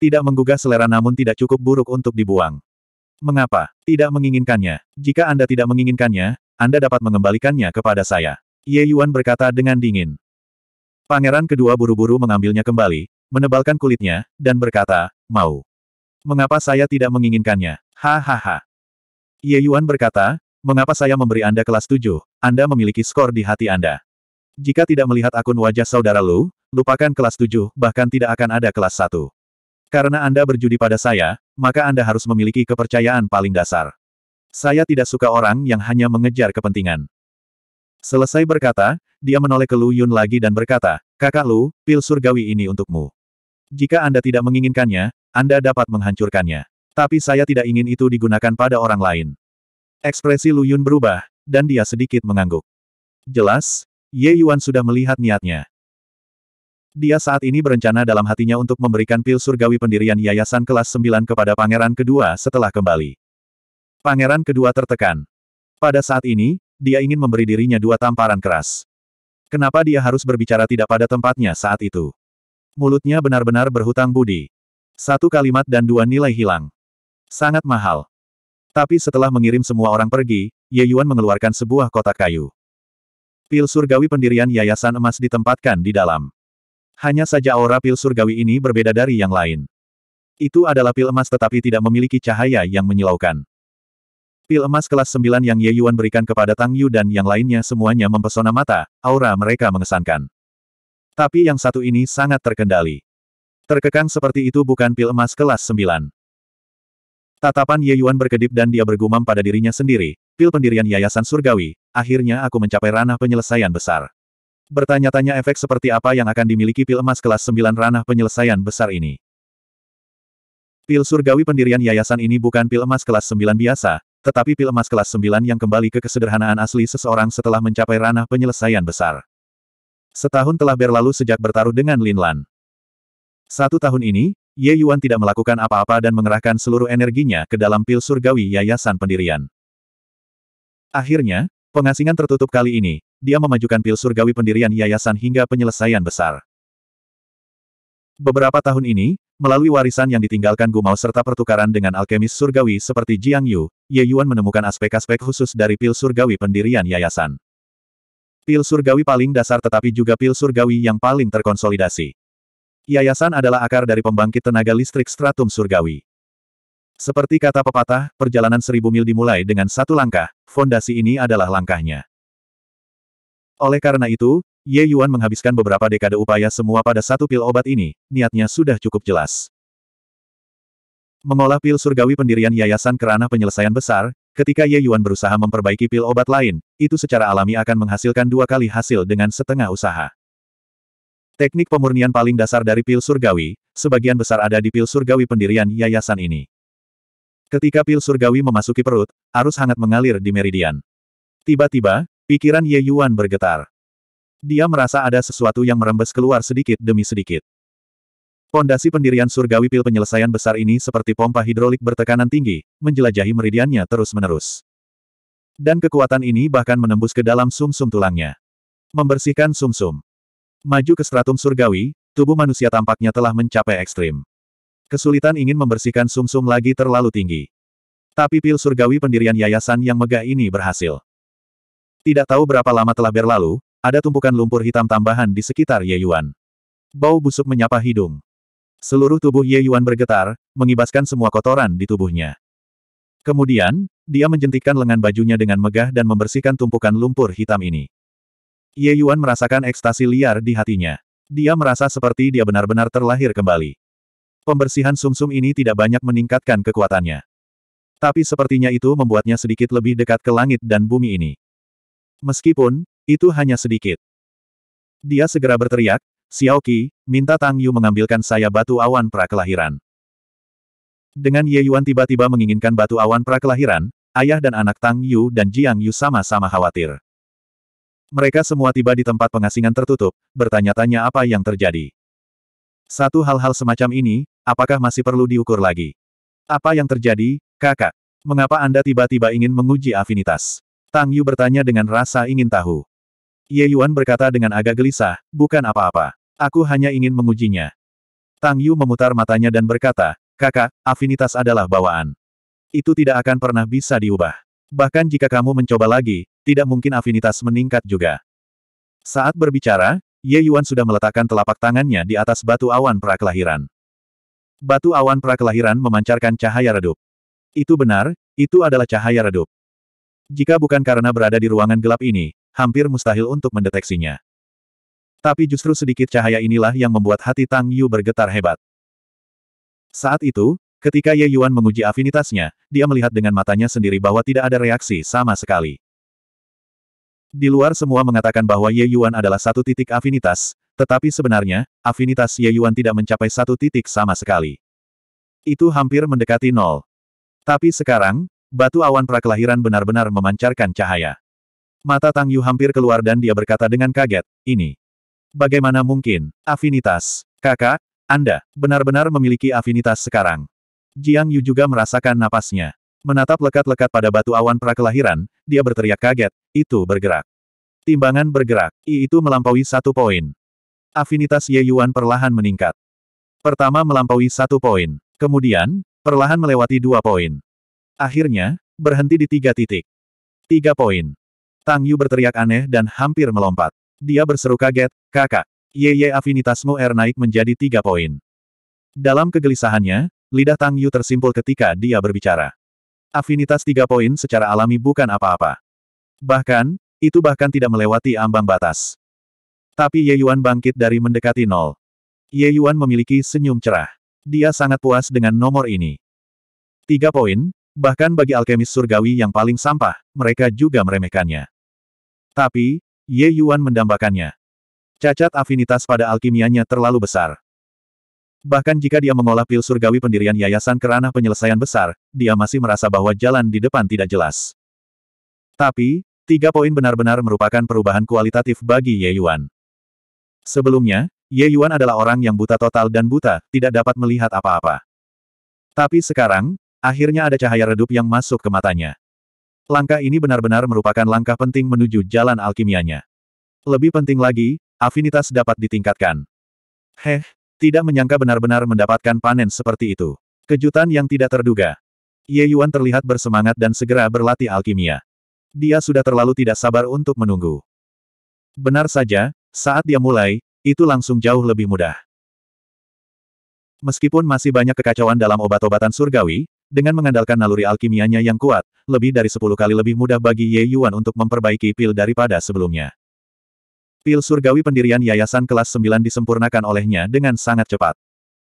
Tidak menggugah selera namun tidak cukup buruk untuk dibuang. Mengapa? Tidak menginginkannya. Jika Anda tidak menginginkannya, Anda dapat mengembalikannya kepada saya. Ye Yuan berkata dengan dingin. Pangeran kedua buru-buru mengambilnya kembali, menebalkan kulitnya, dan berkata, mau. Mengapa saya tidak menginginkannya? Hahaha. Ye Yuan berkata, mengapa saya memberi Anda kelas tujuh? Anda memiliki skor di hati Anda. Jika tidak melihat akun wajah saudara Lu, lupakan kelas tujuh, bahkan tidak akan ada kelas satu. Karena Anda berjudi pada saya, maka Anda harus memiliki kepercayaan paling dasar. Saya tidak suka orang yang hanya mengejar kepentingan. Selesai berkata, dia menoleh ke Lu Yun lagi dan berkata, Kakak Lu, pil surgawi ini untukmu. Jika Anda tidak menginginkannya, Anda dapat menghancurkannya. Tapi saya tidak ingin itu digunakan pada orang lain. Ekspresi Lu Yun berubah, dan dia sedikit mengangguk. Jelas, Ye Yuan sudah melihat niatnya. Dia saat ini berencana dalam hatinya untuk memberikan pil surgawi pendirian Yayasan Kelas 9 kepada pangeran kedua setelah kembali. Pangeran kedua tertekan. Pada saat ini, dia ingin memberi dirinya dua tamparan keras. Kenapa dia harus berbicara tidak pada tempatnya saat itu? Mulutnya benar-benar berhutang budi. Satu kalimat dan dua nilai hilang. Sangat mahal. Tapi setelah mengirim semua orang pergi, Ye Yuan mengeluarkan sebuah kotak kayu. Pil surgawi pendirian Yayasan Emas ditempatkan di dalam. Hanya saja aura pil surgawi ini berbeda dari yang lain. Itu adalah pil emas tetapi tidak memiliki cahaya yang menyilaukan. Pil emas kelas 9 yang Ye Yuan berikan kepada Tang Yu dan yang lainnya semuanya mempesona mata, aura mereka mengesankan. Tapi yang satu ini sangat terkendali. Terkekang seperti itu bukan pil emas kelas 9. Tatapan Ye Yuan berkedip dan dia bergumam pada dirinya sendiri, pil pendirian Yayasan Surgawi, akhirnya aku mencapai ranah penyelesaian besar bertanya-tanya efek seperti apa yang akan dimiliki pil emas kelas 9 ranah penyelesaian besar ini. Pil surgawi pendirian yayasan ini bukan pil emas kelas 9 biasa, tetapi pil emas kelas 9 yang kembali ke kesederhanaan asli seseorang setelah mencapai ranah penyelesaian besar. Setahun telah berlalu sejak bertaruh dengan Lin Lan. Satu tahun ini, Ye Yuan tidak melakukan apa-apa dan mengerahkan seluruh energinya ke dalam pil surgawi yayasan pendirian. Akhirnya, pengasingan tertutup kali ini, dia memajukan pil surgawi pendirian yayasan hingga penyelesaian besar. Beberapa tahun ini, melalui warisan yang ditinggalkan Gumau serta pertukaran dengan alkemis surgawi seperti Jiang Yu, Ye Yuan menemukan aspek-aspek khusus dari pil surgawi pendirian yayasan. Pil surgawi paling dasar tetapi juga pil surgawi yang paling terkonsolidasi. Yayasan adalah akar dari pembangkit tenaga listrik stratum surgawi. Seperti kata pepatah, perjalanan seribu mil dimulai dengan satu langkah, fondasi ini adalah langkahnya. Oleh karena itu, Ye Yuan menghabiskan beberapa dekade upaya semua pada satu pil obat ini, niatnya sudah cukup jelas. Mengolah pil surgawi pendirian yayasan kerana penyelesaian besar, ketika Ye Yuan berusaha memperbaiki pil obat lain, itu secara alami akan menghasilkan dua kali hasil dengan setengah usaha. Teknik pemurnian paling dasar dari pil surgawi, sebagian besar ada di pil surgawi pendirian yayasan ini. Ketika pil surgawi memasuki perut, arus hangat mengalir di meridian. Tiba-tiba, Pikiran Ye Yuan bergetar. Dia merasa ada sesuatu yang merembes keluar sedikit demi sedikit. Pondasi pendirian surgawi pil penyelesaian besar ini seperti pompa hidrolik bertekanan tinggi, menjelajahi meridiannya terus-menerus. Dan kekuatan ini bahkan menembus ke dalam sumsum -sum tulangnya. Membersihkan sumsum. -sum. Maju ke stratum surgawi, tubuh manusia tampaknya telah mencapai ekstrim. Kesulitan ingin membersihkan sumsum -sum lagi terlalu tinggi. Tapi pil surgawi pendirian yayasan yang megah ini berhasil. Tidak tahu berapa lama telah berlalu, ada tumpukan lumpur hitam tambahan di sekitar Ye Yuan. Bau busuk menyapa hidung. Seluruh tubuh Ye Yuan bergetar, mengibaskan semua kotoran di tubuhnya. Kemudian, dia menjentikkan lengan bajunya dengan megah dan membersihkan tumpukan lumpur hitam ini. Ye Yuan merasakan ekstasi liar di hatinya. Dia merasa seperti dia benar-benar terlahir kembali. Pembersihan sumsum -sum ini tidak banyak meningkatkan kekuatannya. Tapi sepertinya itu membuatnya sedikit lebih dekat ke langit dan bumi ini. Meskipun, itu hanya sedikit. Dia segera berteriak, Xiao Qi, minta Tang Yu mengambilkan saya batu awan prakelahiran. Dengan Ye Yuan tiba-tiba menginginkan batu awan prakelahiran, ayah dan anak Tang Yu dan Jiang Yu sama-sama khawatir. Mereka semua tiba di tempat pengasingan tertutup, bertanya-tanya apa yang terjadi. Satu hal-hal semacam ini, apakah masih perlu diukur lagi? Apa yang terjadi, kakak? Mengapa Anda tiba-tiba ingin menguji afinitas? Tang Yu bertanya dengan rasa ingin tahu. Ye Yuan berkata dengan agak gelisah, bukan apa-apa. Aku hanya ingin mengujinya. Tang Yu memutar matanya dan berkata, kakak, afinitas adalah bawaan. Itu tidak akan pernah bisa diubah. Bahkan jika kamu mencoba lagi, tidak mungkin afinitas meningkat juga. Saat berbicara, Ye Yuan sudah meletakkan telapak tangannya di atas batu awan prakelahiran. Batu awan prakelahiran memancarkan cahaya redup. Itu benar, itu adalah cahaya redup. Jika bukan karena berada di ruangan gelap ini, hampir mustahil untuk mendeteksinya. Tapi justru sedikit cahaya inilah yang membuat hati Tang Yu bergetar hebat. Saat itu, ketika Ye Yuan menguji afinitasnya, dia melihat dengan matanya sendiri bahwa tidak ada reaksi sama sekali. Di luar semua mengatakan bahwa Ye Yuan adalah satu titik afinitas, tetapi sebenarnya, afinitas Ye Yuan tidak mencapai satu titik sama sekali. Itu hampir mendekati nol. Tapi sekarang, Batu awan prakelahiran benar-benar memancarkan cahaya. Mata Tang Yu hampir keluar dan dia berkata dengan kaget, ini. Bagaimana mungkin, afinitas. Kakak, Anda, benar-benar memiliki afinitas sekarang. Jiang Yu juga merasakan napasnya. Menatap lekat-lekat pada batu awan prakelahiran, dia berteriak kaget, itu bergerak. Timbangan bergerak, I itu melampaui satu poin. Afinitas Ye Yuan perlahan meningkat. Pertama melampaui satu poin, kemudian, perlahan melewati dua poin. Akhirnya, berhenti di tiga titik. Tiga poin. Tang Yu berteriak aneh dan hampir melompat. Dia berseru kaget, kakak. Ye Ye afinitasmu er naik menjadi tiga poin. Dalam kegelisahannya, lidah Tang Yu tersimpul ketika dia berbicara. Afinitas tiga poin secara alami bukan apa-apa. Bahkan, itu bahkan tidak melewati ambang batas. Tapi Ye Yuan bangkit dari mendekati nol. Ye Yuan memiliki senyum cerah. Dia sangat puas dengan nomor ini. Tiga poin, Bahkan bagi alkemis surgawi yang paling sampah, mereka juga meremehkannya. Tapi, Ye Yuan mendambakannya. Cacat afinitas pada alkimianya terlalu besar. Bahkan jika dia mengolah pil surgawi pendirian yayasan kerana penyelesaian besar, dia masih merasa bahwa jalan di depan tidak jelas. Tapi, tiga poin benar-benar merupakan perubahan kualitatif bagi Ye Yuan. Sebelumnya, Ye Yuan adalah orang yang buta total dan buta, tidak dapat melihat apa-apa. Tapi sekarang, Akhirnya ada cahaya redup yang masuk ke matanya. Langkah ini benar-benar merupakan langkah penting menuju jalan alkimianya. Lebih penting lagi, afinitas dapat ditingkatkan. Heh, tidak menyangka benar-benar mendapatkan panen seperti itu. Kejutan yang tidak terduga. Ye Yuan terlihat bersemangat dan segera berlatih alkimia. Dia sudah terlalu tidak sabar untuk menunggu. Benar saja, saat dia mulai, itu langsung jauh lebih mudah. Meskipun masih banyak kekacauan dalam obat-obatan surgawi, dengan mengandalkan naluri alkimianya yang kuat, lebih dari sepuluh kali lebih mudah bagi Ye Yuan untuk memperbaiki pil daripada sebelumnya. Pil surgawi pendirian Yayasan Kelas 9 disempurnakan olehnya dengan sangat cepat.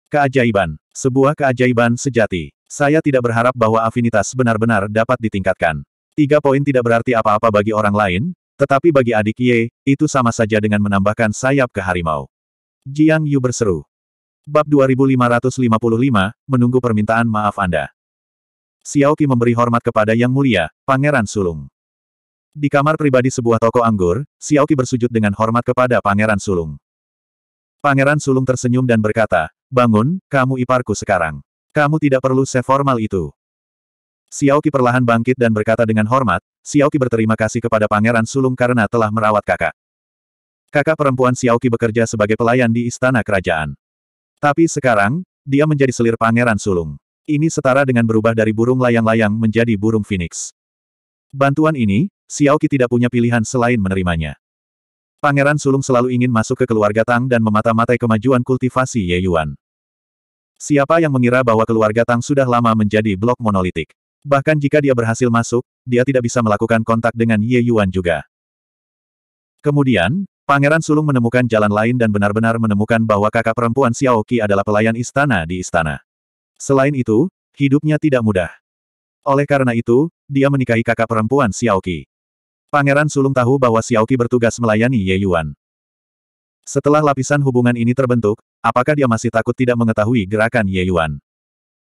Keajaiban. Sebuah keajaiban sejati. Saya tidak berharap bahwa afinitas benar-benar dapat ditingkatkan. Tiga poin tidak berarti apa-apa bagi orang lain, tetapi bagi adik Ye, itu sama saja dengan menambahkan sayap ke harimau. Jiang Yu berseru. Bab 2555, menunggu permintaan maaf Anda. Xiao Qi memberi hormat kepada Yang Mulia, Pangeran Sulung. Di kamar pribadi sebuah toko anggur, Xiao Qi bersujud dengan hormat kepada Pangeran Sulung. Pangeran Sulung tersenyum dan berkata, Bangun, kamu iparku sekarang. Kamu tidak perlu seformal itu. Xiao Qi perlahan bangkit dan berkata dengan hormat, Xiao Qi berterima kasih kepada Pangeran Sulung karena telah merawat kakak. Kakak perempuan Xiao Qi bekerja sebagai pelayan di istana kerajaan. Tapi sekarang, dia menjadi selir Pangeran Sulung. Ini setara dengan berubah dari burung layang-layang menjadi burung phoenix. Bantuan ini, Xiao Qi tidak punya pilihan selain menerimanya. Pangeran Sulung selalu ingin masuk ke keluarga Tang dan memata-matai kemajuan kultivasi Ye Yuan. Siapa yang mengira bahwa keluarga Tang sudah lama menjadi blok monolitik? Bahkan jika dia berhasil masuk, dia tidak bisa melakukan kontak dengan Ye Yuan juga. Kemudian, Pangeran Sulung menemukan jalan lain dan benar-benar menemukan bahwa kakak perempuan Xiao Qi adalah pelayan istana di istana. Selain itu, hidupnya tidak mudah. Oleh karena itu, dia menikahi kakak perempuan Xiaoqi. Pangeran Sulung tahu bahwa Xiaoqi bertugas melayani Ye Yuan. Setelah lapisan hubungan ini terbentuk, apakah dia masih takut tidak mengetahui gerakan Ye Yuan?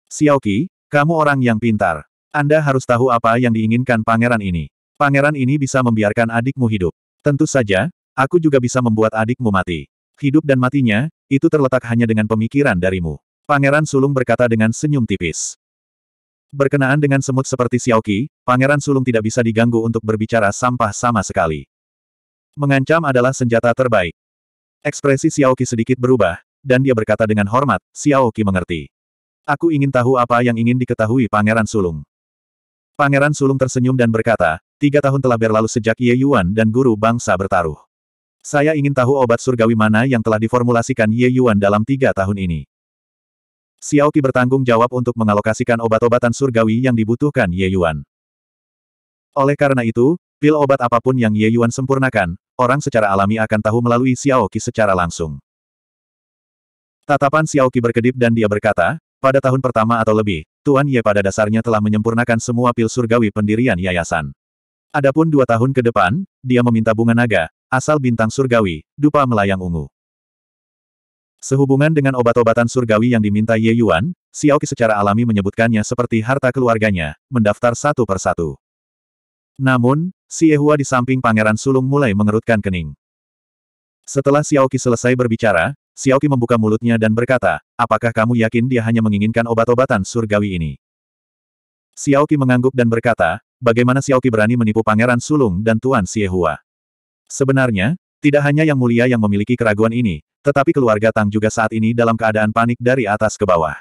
Xiaoqi, kamu orang yang pintar. Anda harus tahu apa yang diinginkan pangeran ini. Pangeran ini bisa membiarkan adikmu hidup. Tentu saja, aku juga bisa membuat adikmu mati. Hidup dan matinya, itu terletak hanya dengan pemikiran darimu. Pangeran Sulung berkata dengan senyum tipis. Berkenaan dengan semut seperti Xiaoqi, Pangeran Sulung tidak bisa diganggu untuk berbicara sampah sama sekali. Mengancam adalah senjata terbaik. Ekspresi Xiaoqi sedikit berubah, dan dia berkata dengan hormat, Xiaoqi mengerti. Aku ingin tahu apa yang ingin diketahui Pangeran Sulung. Pangeran Sulung tersenyum dan berkata, tiga tahun telah berlalu sejak Ye Yuan dan guru bangsa bertaruh. Saya ingin tahu obat surgawi mana yang telah diformulasikan Ye Yuan dalam tiga tahun ini. Xiao Qi bertanggung jawab untuk mengalokasikan obat-obatan surgawi yang dibutuhkan Ye Yuan. Oleh karena itu, pil obat apapun yang Ye Yuan sempurnakan, orang secara alami akan tahu melalui Xiao Qi secara langsung. Tatapan Xiao Qi berkedip dan dia berkata, pada tahun pertama atau lebih, Tuan Ye pada dasarnya telah menyempurnakan semua pil surgawi pendirian yayasan. Adapun dua tahun ke depan, dia meminta bunga naga, asal bintang surgawi, dupa melayang ungu. Sehubungan dengan obat-obatan surgawi yang diminta Ye Yuan, Xiaoqi secara alami menyebutkannya seperti harta keluarganya, mendaftar satu persatu. Namun, si Yehua di samping Pangeran Sulung mulai mengerutkan kening. Setelah Xiaoqi selesai berbicara, Xiaoqi membuka mulutnya dan berkata, apakah kamu yakin dia hanya menginginkan obat-obatan surgawi ini? Xiaoqi mengangguk dan berkata, bagaimana Xiaoqi berani menipu Pangeran Sulung dan Tuan Si Hua? Sebenarnya, tidak hanya Yang Mulia yang memiliki keraguan ini, tetapi keluarga Tang juga saat ini dalam keadaan panik dari atas ke bawah.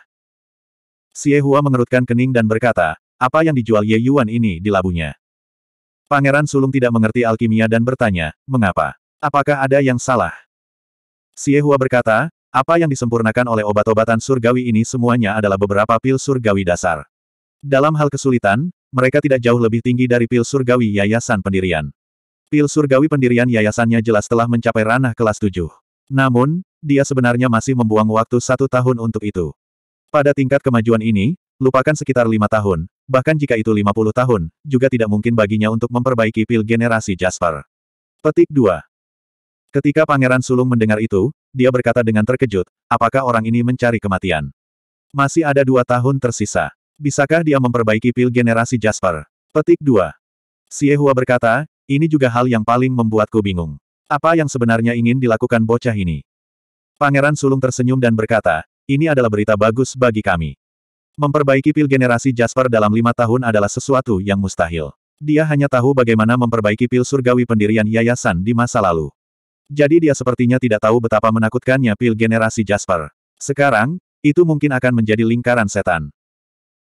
Xie Hua mengerutkan kening dan berkata, apa yang dijual Ye Yuan ini di labunya? Pangeran Sulung tidak mengerti alkimia dan bertanya, mengapa? Apakah ada yang salah? Xie Hua berkata, apa yang disempurnakan oleh obat-obatan surgawi ini semuanya adalah beberapa pil surgawi dasar. Dalam hal kesulitan, mereka tidak jauh lebih tinggi dari pil surgawi yayasan pendirian. Pil surgawi pendirian yayasannya jelas telah mencapai ranah kelas tujuh. Namun, dia sebenarnya masih membuang waktu satu tahun untuk itu. Pada tingkat kemajuan ini, lupakan sekitar lima tahun, bahkan jika itu lima puluh tahun, juga tidak mungkin baginya untuk memperbaiki pil generasi Jasper. Petik 2. Ketika Pangeran Sulung mendengar itu, dia berkata dengan terkejut, apakah orang ini mencari kematian? Masih ada dua tahun tersisa. Bisakah dia memperbaiki pil generasi Jasper? Petik 2. Siehua berkata, ini juga hal yang paling membuatku bingung. Apa yang sebenarnya ingin dilakukan bocah ini? Pangeran Sulung tersenyum dan berkata, ini adalah berita bagus bagi kami. Memperbaiki pil generasi Jasper dalam lima tahun adalah sesuatu yang mustahil. Dia hanya tahu bagaimana memperbaiki pil surgawi pendirian yayasan di masa lalu. Jadi dia sepertinya tidak tahu betapa menakutkannya pil generasi Jasper. Sekarang, itu mungkin akan menjadi lingkaran setan.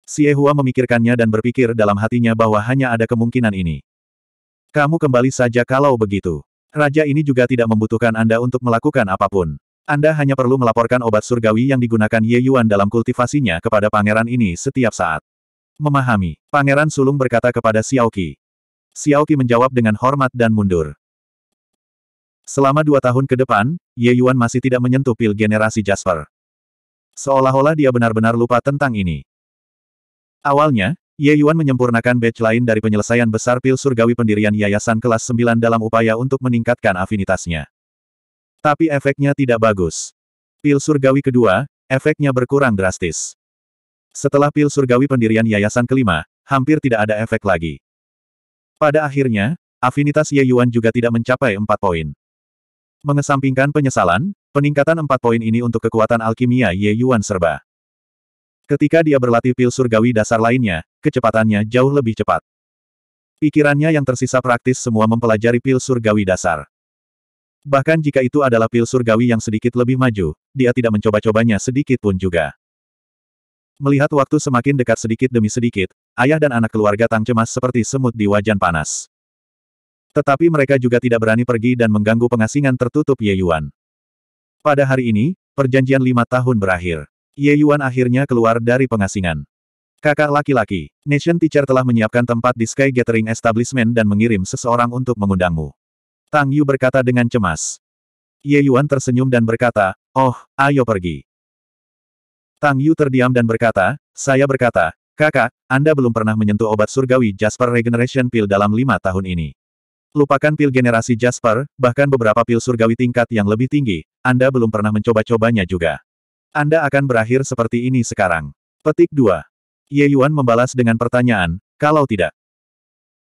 Si Siehua memikirkannya dan berpikir dalam hatinya bahwa hanya ada kemungkinan ini. Kamu kembali saja kalau begitu. Raja ini juga tidak membutuhkan Anda untuk melakukan apapun. Anda hanya perlu melaporkan obat surgawi yang digunakan Ye Yuan dalam kultivasinya kepada pangeran ini setiap saat. Memahami, pangeran sulung berkata kepada Xiao Qi. Xiao Qi menjawab dengan hormat dan mundur. Selama dua tahun ke depan, Ye Yuan masih tidak menyentuh pil generasi Jasper. Seolah-olah dia benar-benar lupa tentang ini. Awalnya, Ye Yuan menyempurnakan batch lain dari penyelesaian besar pil surgawi pendirian Yayasan Kelas 9 dalam upaya untuk meningkatkan afinitasnya. Tapi efeknya tidak bagus. Pil surgawi kedua, efeknya berkurang drastis. Setelah pil surgawi pendirian Yayasan kelima, hampir tidak ada efek lagi. Pada akhirnya, afinitas Ye Yuan juga tidak mencapai 4 poin. Mengesampingkan penyesalan, peningkatan 4 poin ini untuk kekuatan alkimia Ye Yuan serba. Ketika dia berlatih pil surgawi dasar lainnya, kecepatannya jauh lebih cepat. Pikirannya yang tersisa praktis semua mempelajari pil surgawi dasar. Bahkan jika itu adalah pil surgawi yang sedikit lebih maju, dia tidak mencoba-cobanya sedikit pun juga. Melihat waktu semakin dekat sedikit demi sedikit, ayah dan anak keluarga Tang cemas seperti semut di wajan panas. Tetapi mereka juga tidak berani pergi dan mengganggu pengasingan tertutup Ye Yuan. Pada hari ini, perjanjian lima tahun berakhir. Ye Yuan akhirnya keluar dari pengasingan. Kakak laki-laki, Nation Teacher telah menyiapkan tempat di Sky Gathering Establishment dan mengirim seseorang untuk mengundangmu. Tang Yu berkata dengan cemas. Ye Yuan tersenyum dan berkata, Oh, ayo pergi. Tang Yu terdiam dan berkata, Saya berkata, Kakak, Anda belum pernah menyentuh obat surgawi Jasper Regeneration Pill dalam lima tahun ini. Lupakan pil generasi Jasper, bahkan beberapa pil surgawi tingkat yang lebih tinggi, Anda belum pernah mencoba-cobanya juga. Anda akan berakhir seperti ini sekarang. Petik 2. Ye Yuan membalas dengan pertanyaan, kalau tidak.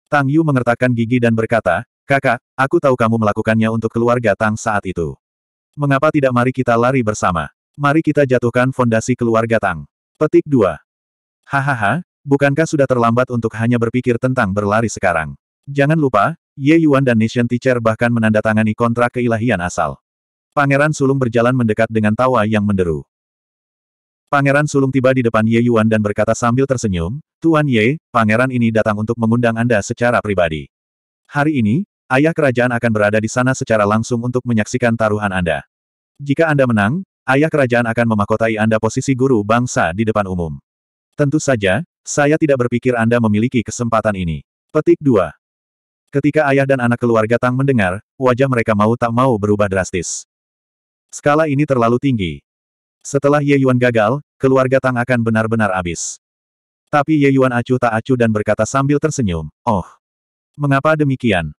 Tang Yu mengertakkan gigi dan berkata, kakak, aku tahu kamu melakukannya untuk keluarga Tang saat itu. Mengapa tidak mari kita lari bersama? Mari kita jatuhkan fondasi keluarga Tang. Petik 2. Hahaha, bukankah sudah terlambat untuk hanya berpikir tentang berlari sekarang? Jangan lupa, Ye Yuan dan Nation Teacher bahkan menandatangani kontrak keilahian asal. Pangeran Sulung berjalan mendekat dengan tawa yang menderu. Pangeran Sulung tiba di depan Ye Yuan dan berkata sambil tersenyum, Tuan Ye, pangeran ini datang untuk mengundang Anda secara pribadi. Hari ini, ayah kerajaan akan berada di sana secara langsung untuk menyaksikan taruhan Anda. Jika Anda menang, ayah kerajaan akan memakotai Anda posisi guru bangsa di depan umum. Tentu saja, saya tidak berpikir Anda memiliki kesempatan ini. Petik 2. Ketika ayah dan anak keluarga Tang mendengar, wajah mereka mau tak mau berubah drastis. Skala ini terlalu tinggi. Setelah Ye Yuan gagal, keluarga Tang akan benar-benar habis. Tapi Ye Yuan acuh tak acuh dan berkata sambil tersenyum, Oh! Mengapa demikian?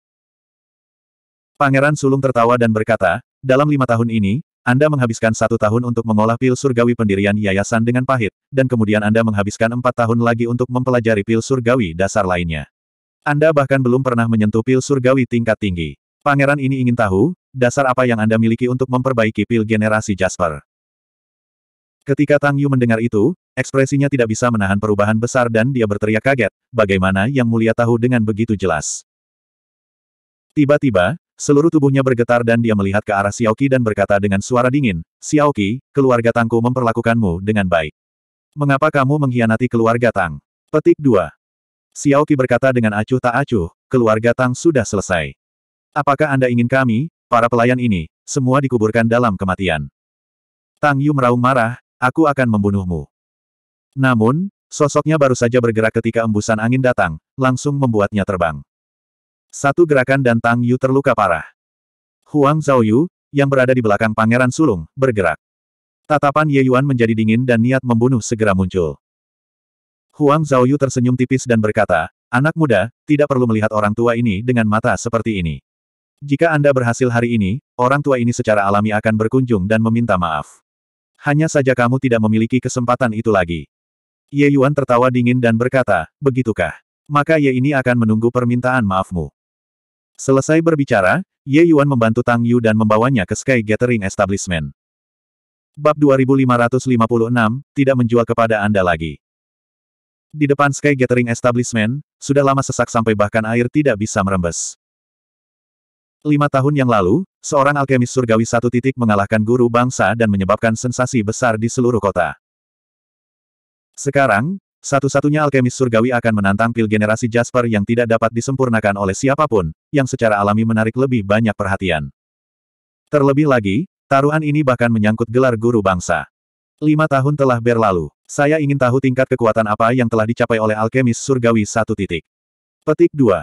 Pangeran Sulung tertawa dan berkata, dalam lima tahun ini, Anda menghabiskan satu tahun untuk mengolah pil surgawi pendirian yayasan dengan pahit, dan kemudian Anda menghabiskan empat tahun lagi untuk mempelajari pil surgawi dasar lainnya. Anda bahkan belum pernah menyentuh pil surgawi tingkat tinggi. Pangeran ini ingin tahu, dasar apa yang Anda miliki untuk memperbaiki pil generasi Jasper. Ketika Tang Yu mendengar itu, ekspresinya tidak bisa menahan perubahan besar dan dia berteriak kaget, bagaimana Yang Mulia tahu dengan begitu jelas. Tiba-tiba, seluruh tubuhnya bergetar dan dia melihat ke arah Xiaoqi dan berkata dengan suara dingin, Xiaoqi, keluarga Tangku memperlakukanmu dengan baik. Mengapa kamu mengkhianati keluarga Tang? Petik 2. Xiaoqi berkata dengan acuh tak acuh, keluarga Tang sudah selesai. Apakah Anda ingin kami, para pelayan ini, semua dikuburkan dalam kematian? Tang Yu meraung marah, Aku akan membunuhmu. Namun, sosoknya baru saja bergerak ketika embusan angin datang, langsung membuatnya terbang. Satu gerakan dan Tang Yu terluka parah. Huang Zhaoyu, yang berada di belakang Pangeran Sulung, bergerak. Tatapan Ye Yuan menjadi dingin dan niat membunuh segera muncul. Huang Zhaoyu tersenyum tipis dan berkata, Anak muda, tidak perlu melihat orang tua ini dengan mata seperti ini. Jika Anda berhasil hari ini, orang tua ini secara alami akan berkunjung dan meminta maaf. Hanya saja kamu tidak memiliki kesempatan itu lagi. Ye Yuan tertawa dingin dan berkata, begitukah? Maka Ye ini akan menunggu permintaan maafmu. Selesai berbicara, Ye Yuan membantu Tang Yu dan membawanya ke Sky Gathering Establishment. Bab 2556, tidak menjual kepada Anda lagi. Di depan Sky Gathering Establishment, sudah lama sesak sampai bahkan air tidak bisa merembes. Lima tahun yang lalu, seorang alkemis surgawi satu titik mengalahkan guru bangsa dan menyebabkan sensasi besar di seluruh kota. Sekarang, satu-satunya alkemis surgawi akan menantang pil generasi Jasper yang tidak dapat disempurnakan oleh siapapun, yang secara alami menarik lebih banyak perhatian. Terlebih lagi, taruhan ini bahkan menyangkut gelar guru bangsa. Lima tahun telah berlalu. Saya ingin tahu tingkat kekuatan apa yang telah dicapai oleh alkemis surgawi satu titik. Petik 2.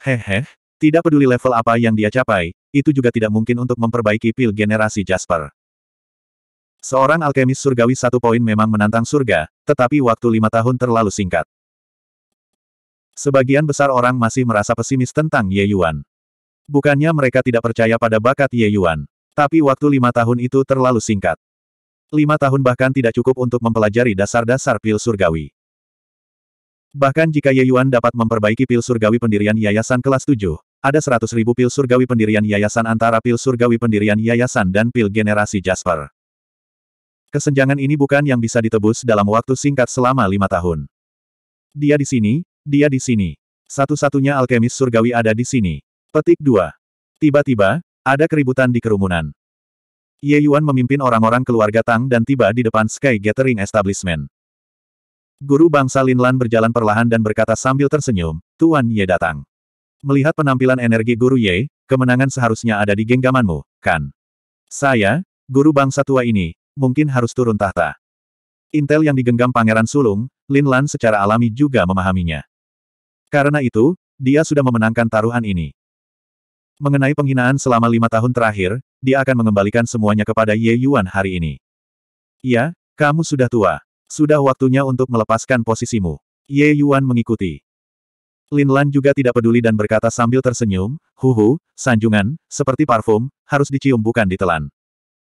Hehe, tidak peduli level apa yang dia capai, itu juga tidak mungkin untuk memperbaiki pil generasi Jasper. Seorang alkemis surgawi satu poin memang menantang surga, tetapi waktu lima tahun terlalu singkat. Sebagian besar orang masih merasa pesimis tentang Ye Yuan. Bukannya mereka tidak percaya pada bakat Ye Yuan. Tapi waktu lima tahun itu terlalu singkat. Lima tahun bahkan tidak cukup untuk mempelajari dasar-dasar pil surgawi. Bahkan jika Ye Yuan dapat memperbaiki pil surgawi pendirian Yayasan Kelas 7, ada seratus ribu pil surgawi pendirian yayasan antara pil surgawi pendirian yayasan dan pil generasi Jasper. Kesenjangan ini bukan yang bisa ditebus dalam waktu singkat selama lima tahun. Dia di sini, dia di sini. Satu-satunya alkemis surgawi ada di sini. Petik 2. Tiba-tiba, ada keributan di kerumunan. Ye Yuan memimpin orang-orang keluarga Tang dan tiba di depan Sky Gathering Establishment. Guru bangsa Linlan berjalan perlahan dan berkata sambil tersenyum, Tuan Ye datang. Melihat penampilan energi Guru Ye, kemenangan seharusnya ada di genggamanmu, kan? Saya, guru bangsa tua ini, mungkin harus turun tahta. Intel yang digenggam Pangeran Sulung, Lin Lan secara alami juga memahaminya. Karena itu, dia sudah memenangkan taruhan ini. Mengenai penghinaan selama lima tahun terakhir, dia akan mengembalikan semuanya kepada Ye Yuan hari ini. Ya, kamu sudah tua. Sudah waktunya untuk melepaskan posisimu. Ye Yuan mengikuti. Lin Lan juga tidak peduli dan berkata sambil tersenyum, huhu, sanjungan, seperti parfum, harus dicium bukan ditelan.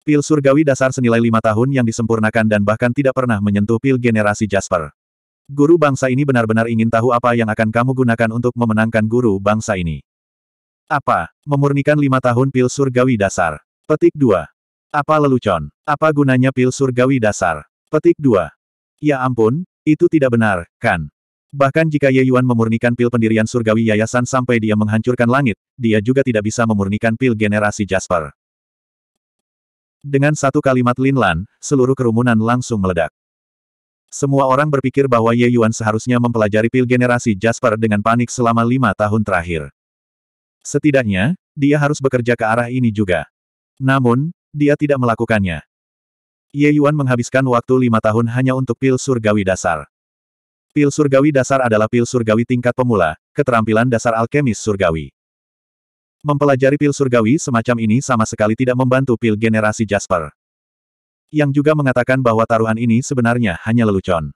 Pil surgawi dasar senilai lima tahun yang disempurnakan dan bahkan tidak pernah menyentuh pil generasi Jasper. Guru bangsa ini benar-benar ingin tahu apa yang akan kamu gunakan untuk memenangkan guru bangsa ini. Apa? Memurnikan lima tahun pil surgawi dasar. Petik 2. Apa lelucon? Apa gunanya pil surgawi dasar? Petik 2. Ya ampun, itu tidak benar, kan? Bahkan jika Ye Yuan memurnikan pil pendirian surgawi yayasan sampai dia menghancurkan langit, dia juga tidak bisa memurnikan pil generasi Jasper. Dengan satu kalimat Lin Lan, seluruh kerumunan langsung meledak. Semua orang berpikir bahwa Ye Yuan seharusnya mempelajari pil generasi Jasper dengan panik selama lima tahun terakhir. Setidaknya, dia harus bekerja ke arah ini juga. Namun, dia tidak melakukannya. Ye Yuan menghabiskan waktu lima tahun hanya untuk pil surgawi dasar. Pil surgawi dasar adalah pil surgawi tingkat pemula, keterampilan dasar alkemis surgawi. Mempelajari pil surgawi semacam ini sama sekali tidak membantu pil generasi Jasper. Yang juga mengatakan bahwa taruhan ini sebenarnya hanya lelucon.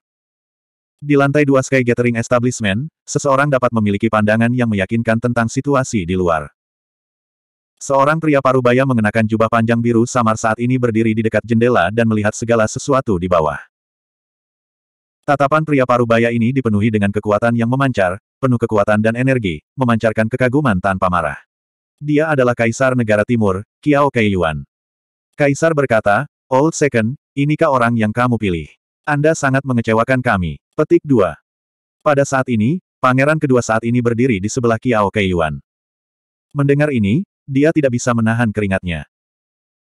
Di lantai dua Sky Gathering Establishment, seseorang dapat memiliki pandangan yang meyakinkan tentang situasi di luar. Seorang pria parubaya mengenakan jubah panjang biru samar saat ini berdiri di dekat jendela dan melihat segala sesuatu di bawah. Tatapan pria parubaya ini dipenuhi dengan kekuatan yang memancar, penuh kekuatan dan energi, memancarkan kekaguman tanpa marah. Dia adalah Kaisar Negara Timur, Kiao Keiyuan. Kaisar berkata, Old Second, inikah orang yang kamu pilih? Anda sangat mengecewakan kami. Petik 2. Pada saat ini, pangeran kedua saat ini berdiri di sebelah Kiao Keiyuan. Mendengar ini, dia tidak bisa menahan keringatnya.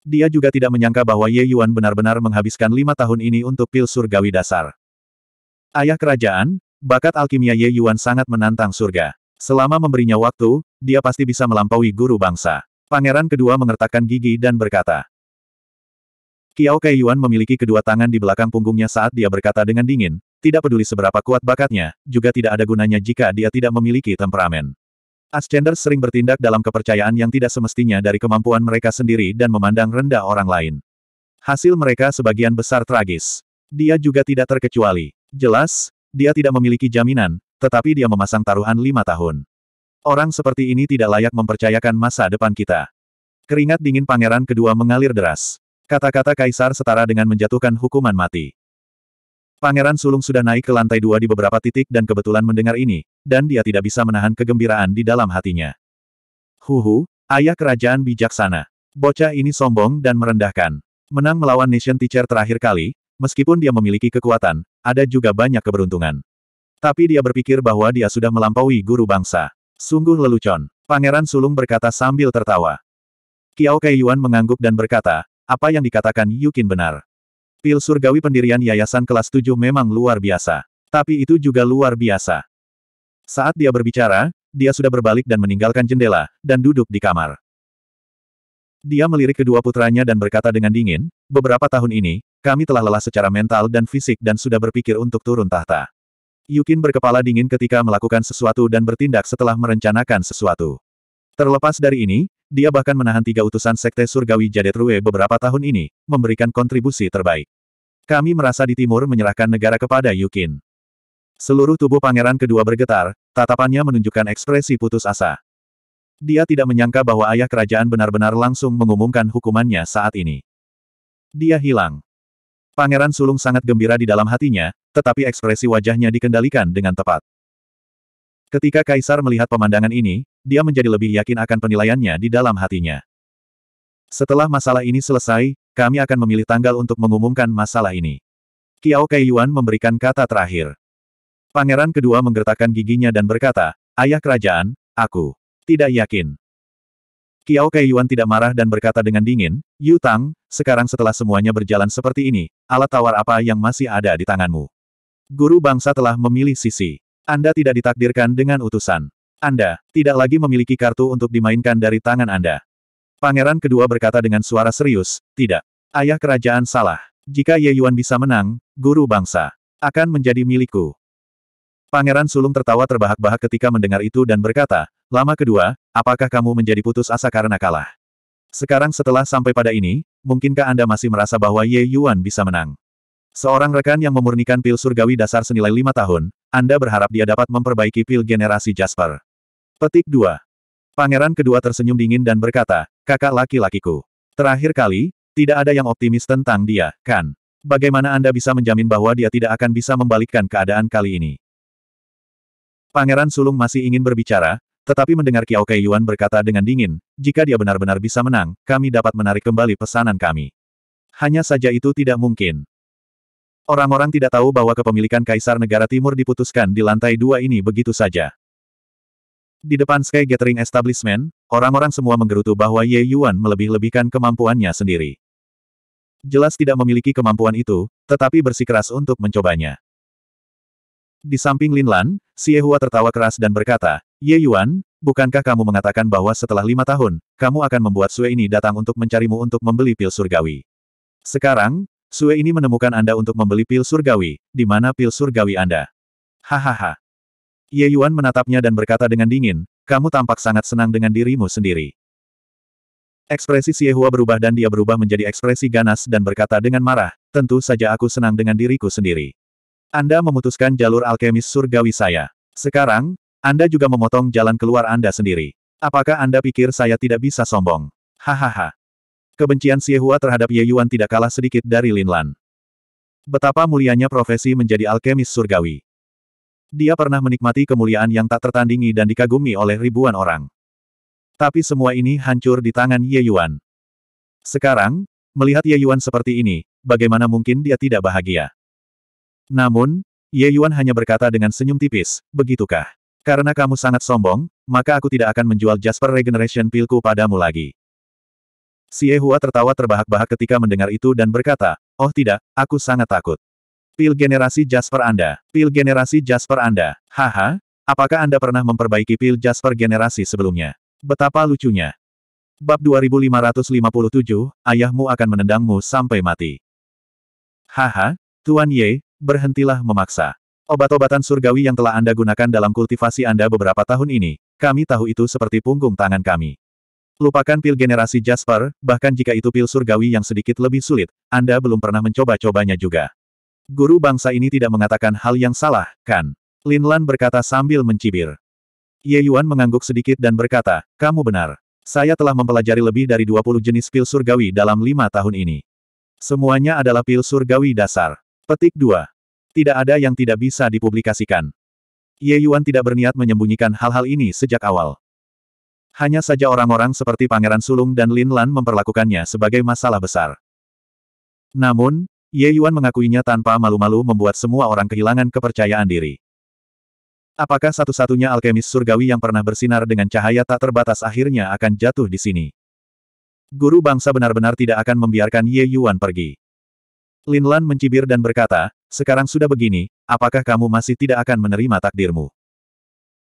Dia juga tidak menyangka bahwa Ye Yuan benar-benar menghabiskan lima tahun ini untuk pil surgawi dasar. Ayah kerajaan, bakat alkimia Ye Yuan sangat menantang surga. Selama memberinya waktu, dia pasti bisa melampaui guru bangsa. Pangeran kedua mengertakkan gigi dan berkata. Kiao Kai Yuan memiliki kedua tangan di belakang punggungnya saat dia berkata dengan dingin, tidak peduli seberapa kuat bakatnya, juga tidak ada gunanya jika dia tidak memiliki temperamen. Ascender sering bertindak dalam kepercayaan yang tidak semestinya dari kemampuan mereka sendiri dan memandang rendah orang lain. Hasil mereka sebagian besar tragis. Dia juga tidak terkecuali. Jelas, dia tidak memiliki jaminan, tetapi dia memasang taruhan lima tahun. Orang seperti ini tidak layak mempercayakan masa depan kita. Keringat dingin pangeran kedua mengalir deras. Kata-kata kaisar setara dengan menjatuhkan hukuman mati. Pangeran sulung sudah naik ke lantai dua di beberapa titik dan kebetulan mendengar ini, dan dia tidak bisa menahan kegembiraan di dalam hatinya. Huhu, ayah kerajaan bijaksana. Bocah ini sombong dan merendahkan. Menang melawan Nation Teacher terakhir kali, meskipun dia memiliki kekuatan, ada juga banyak keberuntungan. Tapi dia berpikir bahwa dia sudah melampaui guru bangsa. Sungguh lelucon. Pangeran Sulung berkata sambil tertawa. Kiao Yuan mengangguk dan berkata, apa yang dikatakan Yukin benar. Pil surgawi pendirian yayasan kelas 7 memang luar biasa. Tapi itu juga luar biasa. Saat dia berbicara, dia sudah berbalik dan meninggalkan jendela, dan duduk di kamar. Dia melirik kedua putranya dan berkata dengan dingin, beberapa tahun ini, kami telah lelah secara mental dan fisik dan sudah berpikir untuk turun tahta. Yukin berkepala dingin ketika melakukan sesuatu dan bertindak setelah merencanakan sesuatu. Terlepas dari ini, dia bahkan menahan tiga utusan Sekte Surgawi Jadet Rue beberapa tahun ini, memberikan kontribusi terbaik. Kami merasa di timur menyerahkan negara kepada Yukin. Seluruh tubuh pangeran kedua bergetar, tatapannya menunjukkan ekspresi putus asa. Dia tidak menyangka bahwa ayah kerajaan benar-benar langsung mengumumkan hukumannya saat ini. Dia hilang. Pangeran Sulung sangat gembira di dalam hatinya, tetapi ekspresi wajahnya dikendalikan dengan tepat. Ketika Kaisar melihat pemandangan ini, dia menjadi lebih yakin akan penilaiannya di dalam hatinya. Setelah masalah ini selesai, kami akan memilih tanggal untuk mengumumkan masalah ini. Kiao Kaiyuan memberikan kata terakhir. Pangeran kedua menggertakkan giginya dan berkata, Ayah kerajaan, aku tidak yakin. Kiao Kaiyuan tidak marah dan berkata dengan dingin, Yu Tang, sekarang setelah semuanya berjalan seperti ini, alat tawar apa yang masih ada di tanganmu? Guru bangsa telah memilih sisi. Anda tidak ditakdirkan dengan utusan. Anda tidak lagi memiliki kartu untuk dimainkan dari tangan Anda. Pangeran kedua berkata dengan suara serius, tidak. Ayah kerajaan salah. Jika Ye Yuan bisa menang, guru bangsa akan menjadi milikku. Pangeran Sulung tertawa terbahak-bahak ketika mendengar itu dan berkata, Lama kedua, apakah kamu menjadi putus asa karena kalah? Sekarang setelah sampai pada ini, mungkinkah Anda masih merasa bahwa Ye Yuan bisa menang? Seorang rekan yang memurnikan pil surgawi dasar senilai lima tahun, Anda berharap dia dapat memperbaiki pil generasi Jasper. Petik 2. Pangeran kedua tersenyum dingin dan berkata, kakak laki-lakiku. Terakhir kali, tidak ada yang optimis tentang dia, kan? Bagaimana Anda bisa menjamin bahwa dia tidak akan bisa membalikkan keadaan kali ini? Pangeran Sulung masih ingin berbicara, tetapi mendengar Kiao Kai Yuan berkata dengan dingin, jika dia benar-benar bisa menang, kami dapat menarik kembali pesanan kami. Hanya saja itu tidak mungkin. Orang-orang tidak tahu bahwa kepemilikan Kaisar Negara Timur diputuskan di lantai dua ini begitu saja. Di depan Sky Gathering Establishment, orang-orang semua menggerutu bahwa Ye Yuan melebih-lebihkan kemampuannya sendiri. Jelas tidak memiliki kemampuan itu, tetapi bersikeras untuk mencobanya. Di samping Lin Lan, Xie Hua tertawa keras dan berkata, Ye Yuan, bukankah kamu mengatakan bahwa setelah lima tahun, kamu akan membuat Sue ini datang untuk mencarimu untuk membeli pil surgawi? Sekarang, Sue ini menemukan Anda untuk membeli pil surgawi, di mana pil surgawi Anda? Hahaha. Ye Yuan menatapnya dan berkata dengan dingin, kamu tampak sangat senang dengan dirimu sendiri. Ekspresi Xie Hua berubah dan dia berubah menjadi ekspresi ganas dan berkata dengan marah, tentu saja aku senang dengan diriku sendiri. Anda memutuskan jalur alkemis surgawi saya. Sekarang, Anda juga memotong jalan keluar Anda sendiri. Apakah Anda pikir saya tidak bisa sombong? Hahaha. Kebencian Siehua terhadap Ye Yuan tidak kalah sedikit dari Lin Lan. Betapa mulianya profesi menjadi alkemis surgawi. Dia pernah menikmati kemuliaan yang tak tertandingi dan dikagumi oleh ribuan orang. Tapi semua ini hancur di tangan Ye Yuan. Sekarang, melihat Ye Yuan seperti ini, bagaimana mungkin dia tidak bahagia? Namun, Ye Yuan hanya berkata dengan senyum tipis, begitukah? Karena kamu sangat sombong, maka aku tidak akan menjual Jasper Regeneration Pilku padamu lagi. Ye Hua tertawa terbahak-bahak ketika mendengar itu dan berkata, Oh tidak, aku sangat takut. Pil generasi Jasper Anda, pil generasi Jasper Anda, haha, apakah Anda pernah memperbaiki pil Jasper generasi sebelumnya? Betapa lucunya. Bab 2557, ayahmu akan menendangmu sampai mati. Haha, Tuan Ye, Berhentilah memaksa. Obat-obatan surgawi yang telah Anda gunakan dalam kultivasi Anda beberapa tahun ini, kami tahu itu seperti punggung tangan kami. Lupakan pil generasi Jasper, bahkan jika itu pil surgawi yang sedikit lebih sulit, Anda belum pernah mencoba-cobanya juga. Guru bangsa ini tidak mengatakan hal yang salah, kan? Lin Lan berkata sambil mencibir. Ye Yuan mengangguk sedikit dan berkata, kamu benar. Saya telah mempelajari lebih dari 20 jenis pil surgawi dalam lima tahun ini. Semuanya adalah pil surgawi dasar. Petik 2. Tidak ada yang tidak bisa dipublikasikan. Ye Yuan tidak berniat menyembunyikan hal-hal ini sejak awal. Hanya saja orang-orang seperti Pangeran Sulung dan Lin Lan memperlakukannya sebagai masalah besar. Namun, Ye Yuan mengakuinya tanpa malu-malu membuat semua orang kehilangan kepercayaan diri. Apakah satu-satunya alkemis surgawi yang pernah bersinar dengan cahaya tak terbatas akhirnya akan jatuh di sini? Guru bangsa benar-benar tidak akan membiarkan Ye Yuan pergi. Lin Lan mencibir dan berkata, sekarang sudah begini, apakah kamu masih tidak akan menerima takdirmu?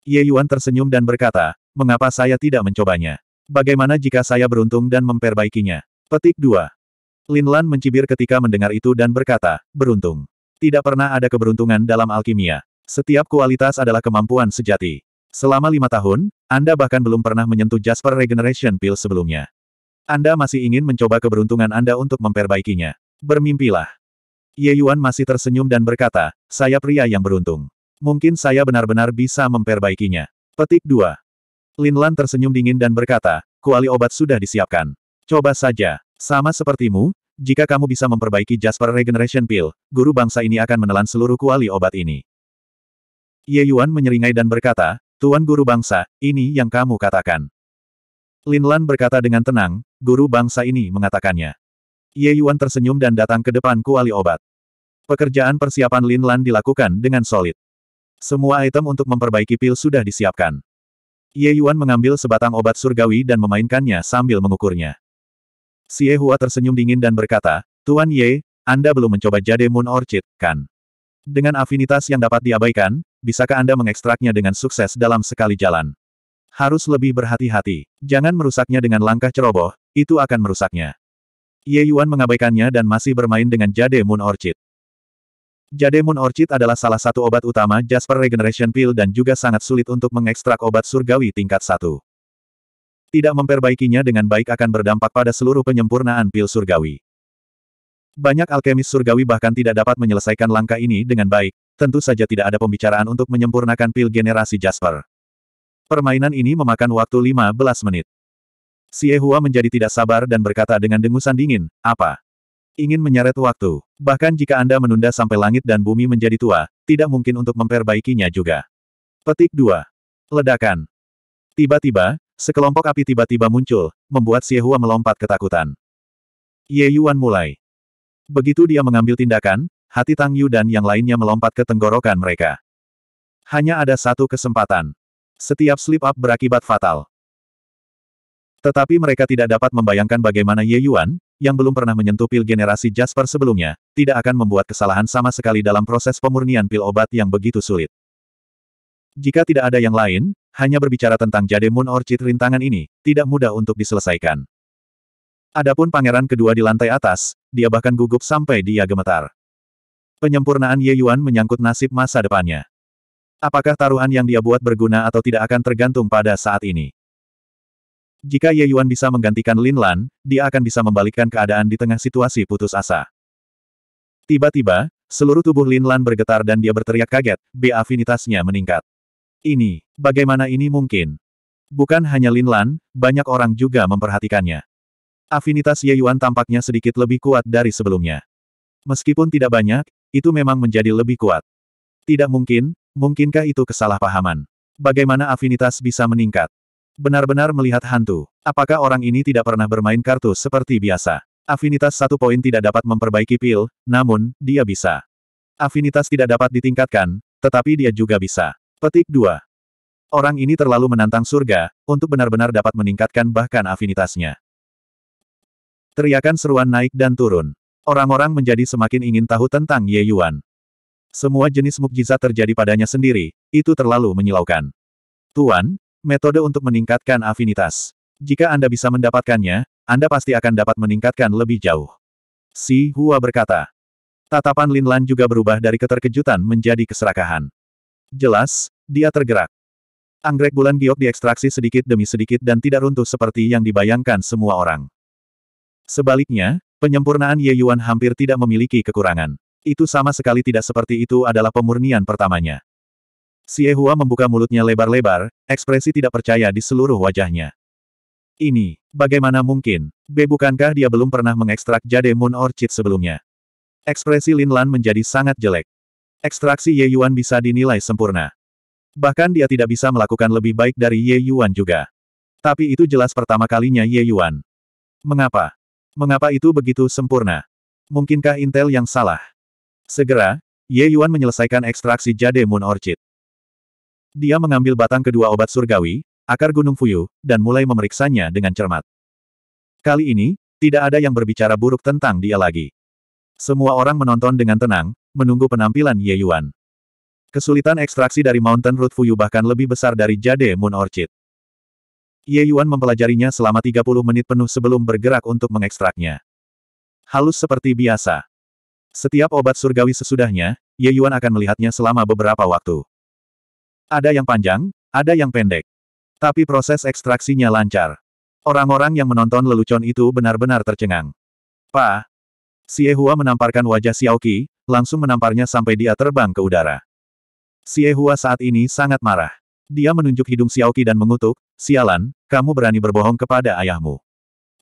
Ye Yuan tersenyum dan berkata, mengapa saya tidak mencobanya? Bagaimana jika saya beruntung dan memperbaikinya? Petik 2. Lin Lan mencibir ketika mendengar itu dan berkata, beruntung. Tidak pernah ada keberuntungan dalam alkimia. Setiap kualitas adalah kemampuan sejati. Selama lima tahun, Anda bahkan belum pernah menyentuh Jasper Regeneration Pill sebelumnya. Anda masih ingin mencoba keberuntungan Anda untuk memperbaikinya. Bermimpilah. Ye Yuan masih tersenyum dan berkata, saya pria yang beruntung. Mungkin saya benar-benar bisa memperbaikinya. Petik 2. Lin Lan tersenyum dingin dan berkata, kuali obat sudah disiapkan. Coba saja. Sama sepertimu, jika kamu bisa memperbaiki Jasper Regeneration Pill, guru bangsa ini akan menelan seluruh kuali obat ini. Ye Yuan menyeringai dan berkata, Tuan Guru Bangsa, ini yang kamu katakan. Lin Lan berkata dengan tenang, Guru Bangsa ini mengatakannya. Ye Yuan tersenyum dan datang ke depan kuali obat. Pekerjaan persiapan Lin Lan dilakukan dengan solid. Semua item untuk memperbaiki pil sudah disiapkan. Ye Yuan mengambil sebatang obat surgawi dan memainkannya sambil mengukurnya. Xie Hua tersenyum dingin dan berkata, Tuan Ye, Anda belum mencoba jade Moon Orchid, kan? Dengan afinitas yang dapat diabaikan, bisakah Anda mengekstraknya dengan sukses dalam sekali jalan? Harus lebih berhati-hati. Jangan merusaknya dengan langkah ceroboh, itu akan merusaknya. Ye Yuan mengabaikannya dan masih bermain dengan Jade Moon Orchid. Jade Moon Orchid adalah salah satu obat utama Jasper Regeneration Pill dan juga sangat sulit untuk mengekstrak obat surgawi tingkat 1. Tidak memperbaikinya dengan baik akan berdampak pada seluruh penyempurnaan pil surgawi. Banyak alkemis surgawi bahkan tidak dapat menyelesaikan langkah ini dengan baik, tentu saja tidak ada pembicaraan untuk menyempurnakan pil generasi Jasper. Permainan ini memakan waktu 15 menit. Si Ehua menjadi tidak sabar dan berkata dengan dengusan dingin, apa? Ingin menyeret waktu. Bahkan jika Anda menunda sampai langit dan bumi menjadi tua, tidak mungkin untuk memperbaikinya juga. Petik 2. Ledakan. Tiba-tiba, sekelompok api tiba-tiba muncul, membuat Si Ehua melompat ketakutan. Ye Yuan mulai. Begitu dia mengambil tindakan, hati Tang Yu dan yang lainnya melompat ke tenggorokan mereka. Hanya ada satu kesempatan. Setiap slip-up berakibat fatal. Tetapi mereka tidak dapat membayangkan bagaimana Ye Yuan, yang belum pernah menyentuh pil generasi Jasper sebelumnya, tidak akan membuat kesalahan sama sekali dalam proses pemurnian pil obat yang begitu sulit. Jika tidak ada yang lain, hanya berbicara tentang Jade Moon Orchid rintangan ini, tidak mudah untuk diselesaikan. Adapun pangeran kedua di lantai atas, dia bahkan gugup sampai dia gemetar. Penyempurnaan Ye Yuan menyangkut nasib masa depannya. Apakah taruhan yang dia buat berguna atau tidak akan tergantung pada saat ini. Jika Ye Yuan bisa menggantikan Lin Lan, dia akan bisa membalikkan keadaan di tengah situasi putus asa. Tiba-tiba, seluruh tubuh Lin Lan bergetar dan dia berteriak kaget, B afinitasnya meningkat. Ini, bagaimana ini mungkin? Bukan hanya Lin Lan, banyak orang juga memperhatikannya. Afinitas Ye Yuan tampaknya sedikit lebih kuat dari sebelumnya. Meskipun tidak banyak, itu memang menjadi lebih kuat. Tidak mungkin, mungkinkah itu kesalahpahaman? Bagaimana afinitas bisa meningkat? Benar-benar melihat hantu. Apakah orang ini tidak pernah bermain kartu seperti biasa? Afinitas satu poin tidak dapat memperbaiki pil, namun, dia bisa. Afinitas tidak dapat ditingkatkan, tetapi dia juga bisa. Petik 2. Orang ini terlalu menantang surga, untuk benar-benar dapat meningkatkan bahkan afinitasnya. Teriakan seruan naik dan turun. Orang-orang menjadi semakin ingin tahu tentang Ye Yuan. Semua jenis mukjizat terjadi padanya sendiri, itu terlalu menyilaukan. Tuan, Metode untuk meningkatkan afinitas. Jika Anda bisa mendapatkannya, Anda pasti akan dapat meningkatkan lebih jauh. Si Hua berkata. Tatapan Lin Lan juga berubah dari keterkejutan menjadi keserakahan. Jelas, dia tergerak. Anggrek bulan giok diekstraksi sedikit demi sedikit dan tidak runtuh seperti yang dibayangkan semua orang. Sebaliknya, penyempurnaan Ye Yuan hampir tidak memiliki kekurangan. Itu sama sekali tidak seperti itu adalah pemurnian pertamanya. Xie Hua membuka mulutnya lebar-lebar, ekspresi tidak percaya di seluruh wajahnya. Ini, bagaimana mungkin? B bukankah dia belum pernah mengekstrak jade moon orchid sebelumnya? Ekspresi Lin Lan menjadi sangat jelek. Ekstraksi Ye Yuan bisa dinilai sempurna. Bahkan dia tidak bisa melakukan lebih baik dari Ye Yuan juga. Tapi itu jelas pertama kalinya Ye Yuan. Mengapa? Mengapa itu begitu sempurna? Mungkinkah intel yang salah? Segera, Ye Yuan menyelesaikan ekstraksi jade moon orchid. Dia mengambil batang kedua obat surgawi, akar gunung Fuyu, dan mulai memeriksanya dengan cermat. Kali ini, tidak ada yang berbicara buruk tentang dia lagi. Semua orang menonton dengan tenang, menunggu penampilan Ye Yuan. Kesulitan ekstraksi dari Mountain Root Fuyu bahkan lebih besar dari Jade Moon Orchid. Ye Yuan mempelajarinya selama 30 menit penuh sebelum bergerak untuk mengekstraknya. Halus seperti biasa. Setiap obat surgawi sesudahnya, Ye Yuan akan melihatnya selama beberapa waktu. Ada yang panjang, ada yang pendek. Tapi proses ekstraksinya lancar. Orang-orang yang menonton lelucon itu benar-benar tercengang. Pa! Hua menamparkan wajah Xiao Qi, langsung menamparnya sampai dia terbang ke udara. Hua saat ini sangat marah. Dia menunjuk hidung Xiao Qi dan mengutuk, Sialan, kamu berani berbohong kepada ayahmu.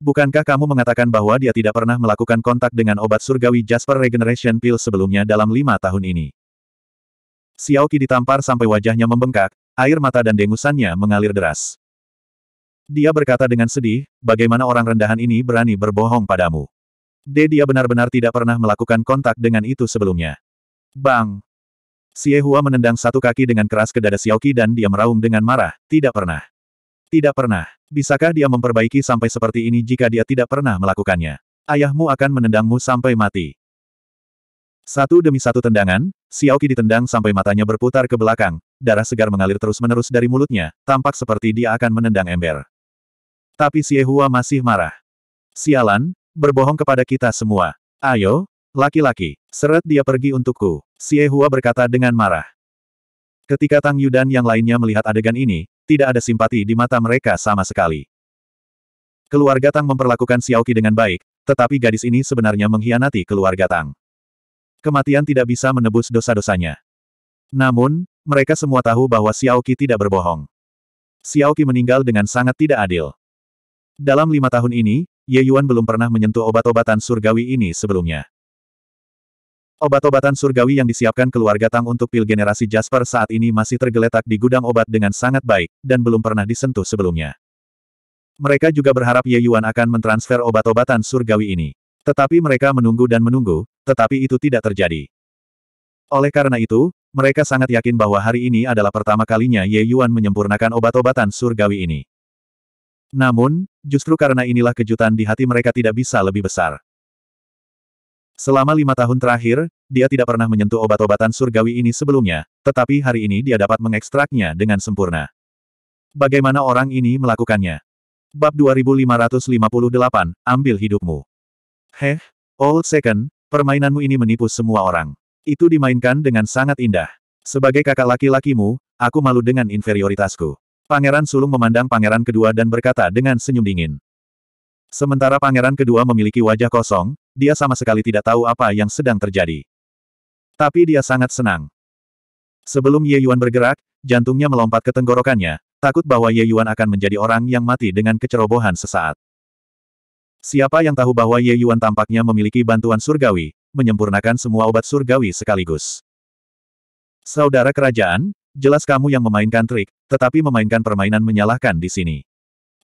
Bukankah kamu mengatakan bahwa dia tidak pernah melakukan kontak dengan obat surgawi Jasper Regeneration Pill sebelumnya dalam lima tahun ini? Xiao Qi ditampar sampai wajahnya membengkak, air mata dan dengusannya mengalir deras. Dia berkata dengan sedih, bagaimana orang rendahan ini berani berbohong padamu. De dia benar-benar tidak pernah melakukan kontak dengan itu sebelumnya. Bang! Xie Hua menendang satu kaki dengan keras ke dada Xiaoqi dan dia meraung dengan marah, tidak pernah. Tidak pernah. Bisakah dia memperbaiki sampai seperti ini jika dia tidak pernah melakukannya? Ayahmu akan menendangmu sampai mati. Satu demi satu tendangan, Xiaoqi ditendang sampai matanya berputar ke belakang, darah segar mengalir terus-menerus dari mulutnya, tampak seperti dia akan menendang ember. Tapi Xiehua masih marah. Sialan, berbohong kepada kita semua. Ayo, laki-laki, seret dia pergi untukku, Xiehua berkata dengan marah. Ketika Tang Yu dan yang lainnya melihat adegan ini, tidak ada simpati di mata mereka sama sekali. Keluarga Tang memperlakukan Xiaoqi dengan baik, tetapi gadis ini sebenarnya mengkhianati keluarga Tang. Kematian tidak bisa menebus dosa-dosanya. Namun, mereka semua tahu bahwa Qi tidak berbohong. Qi meninggal dengan sangat tidak adil. Dalam lima tahun ini, Ye Yuan belum pernah menyentuh obat-obatan surgawi ini sebelumnya. Obat-obatan surgawi yang disiapkan keluarga Tang untuk pil generasi Jasper saat ini masih tergeletak di gudang obat dengan sangat baik, dan belum pernah disentuh sebelumnya. Mereka juga berharap Ye Yuan akan mentransfer obat-obatan surgawi ini. Tetapi mereka menunggu dan menunggu, tetapi itu tidak terjadi. Oleh karena itu, mereka sangat yakin bahwa hari ini adalah pertama kalinya Ye Yuan menyempurnakan obat-obatan surgawi ini. Namun, justru karena inilah kejutan di hati mereka tidak bisa lebih besar. Selama lima tahun terakhir, dia tidak pernah menyentuh obat-obatan surgawi ini sebelumnya, tetapi hari ini dia dapat mengekstraknya dengan sempurna. Bagaimana orang ini melakukannya? Bab 2558, Ambil Hidupmu. Heh, Old Second, Permainanmu ini menipu semua orang. Itu dimainkan dengan sangat indah. Sebagai kakak laki-lakimu, aku malu dengan inferioritasku. Pangeran Sulung memandang pangeran kedua dan berkata dengan senyum dingin. Sementara pangeran kedua memiliki wajah kosong, dia sama sekali tidak tahu apa yang sedang terjadi. Tapi dia sangat senang. Sebelum Ye Yuan bergerak, jantungnya melompat ke tenggorokannya, takut bahwa Ye Yuan akan menjadi orang yang mati dengan kecerobohan sesaat. Siapa yang tahu bahwa Ye Yuan tampaknya memiliki bantuan surgawi, menyempurnakan semua obat surgawi sekaligus. Saudara kerajaan, jelas kamu yang memainkan trik, tetapi memainkan permainan menyalahkan di sini.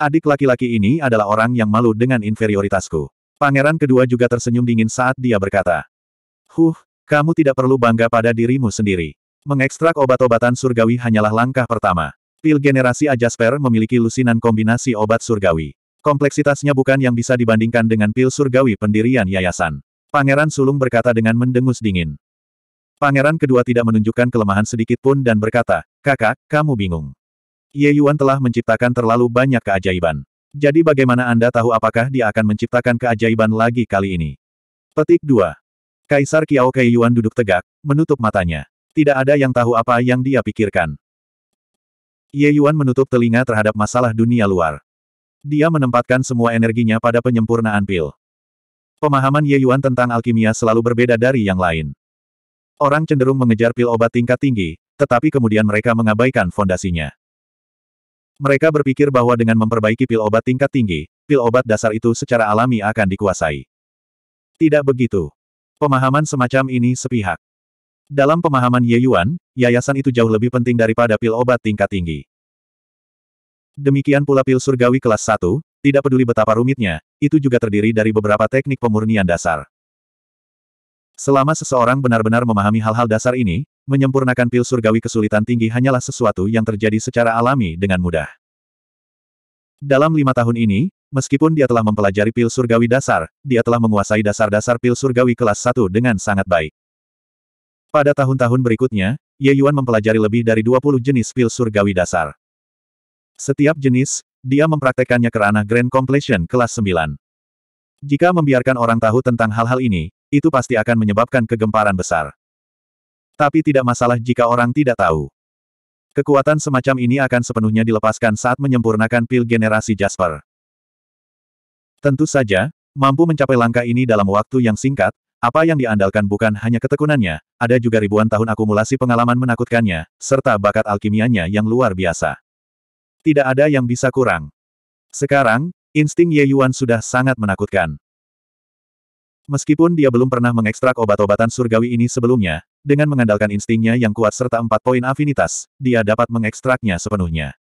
Adik laki-laki ini adalah orang yang malu dengan inferioritasku. Pangeran kedua juga tersenyum dingin saat dia berkata, Huh, kamu tidak perlu bangga pada dirimu sendiri. Mengekstrak obat-obatan surgawi hanyalah langkah pertama. Pil generasi Ajasper memiliki lusinan kombinasi obat surgawi. Kompleksitasnya bukan yang bisa dibandingkan dengan pil surgawi pendirian yayasan. Pangeran Sulung berkata dengan mendengus dingin. Pangeran kedua tidak menunjukkan kelemahan sedikit pun dan berkata, kakak, kamu bingung. Ye Yuan telah menciptakan terlalu banyak keajaiban. Jadi bagaimana Anda tahu apakah dia akan menciptakan keajaiban lagi kali ini? Petik 2. Kaisar Kiao Kei Yuan duduk tegak, menutup matanya. Tidak ada yang tahu apa yang dia pikirkan. Ye Yuan menutup telinga terhadap masalah dunia luar. Dia menempatkan semua energinya pada penyempurnaan pil. Pemahaman Ye Yuan tentang alkimia selalu berbeda dari yang lain. Orang cenderung mengejar pil obat tingkat tinggi, tetapi kemudian mereka mengabaikan fondasinya. Mereka berpikir bahwa dengan memperbaiki pil obat tingkat tinggi, pil obat dasar itu secara alami akan dikuasai. Tidak begitu. Pemahaman semacam ini sepihak. Dalam pemahaman Ye Yuan, yayasan itu jauh lebih penting daripada pil obat tingkat tinggi. Demikian pula pil surgawi kelas 1, tidak peduli betapa rumitnya, itu juga terdiri dari beberapa teknik pemurnian dasar. Selama seseorang benar-benar memahami hal-hal dasar ini, menyempurnakan pil surgawi kesulitan tinggi hanyalah sesuatu yang terjadi secara alami dengan mudah. Dalam lima tahun ini, meskipun dia telah mempelajari pil surgawi dasar, dia telah menguasai dasar-dasar pil surgawi kelas 1 dengan sangat baik. Pada tahun-tahun berikutnya, Ye Yuan mempelajari lebih dari 20 jenis pil surgawi dasar. Setiap jenis, dia mempraktekannya ke ranah Grand Completion kelas 9. Jika membiarkan orang tahu tentang hal-hal ini, itu pasti akan menyebabkan kegemparan besar. Tapi tidak masalah jika orang tidak tahu. Kekuatan semacam ini akan sepenuhnya dilepaskan saat menyempurnakan pil generasi Jasper. Tentu saja, mampu mencapai langkah ini dalam waktu yang singkat, apa yang diandalkan bukan hanya ketekunannya, ada juga ribuan tahun akumulasi pengalaman menakutkannya, serta bakat alkimianya yang luar biasa. Tidak ada yang bisa kurang. Sekarang, insting Ye Yuan sudah sangat menakutkan. Meskipun dia belum pernah mengekstrak obat-obatan surgawi ini sebelumnya, dengan mengandalkan instingnya yang kuat serta empat poin afinitas, dia dapat mengekstraknya sepenuhnya.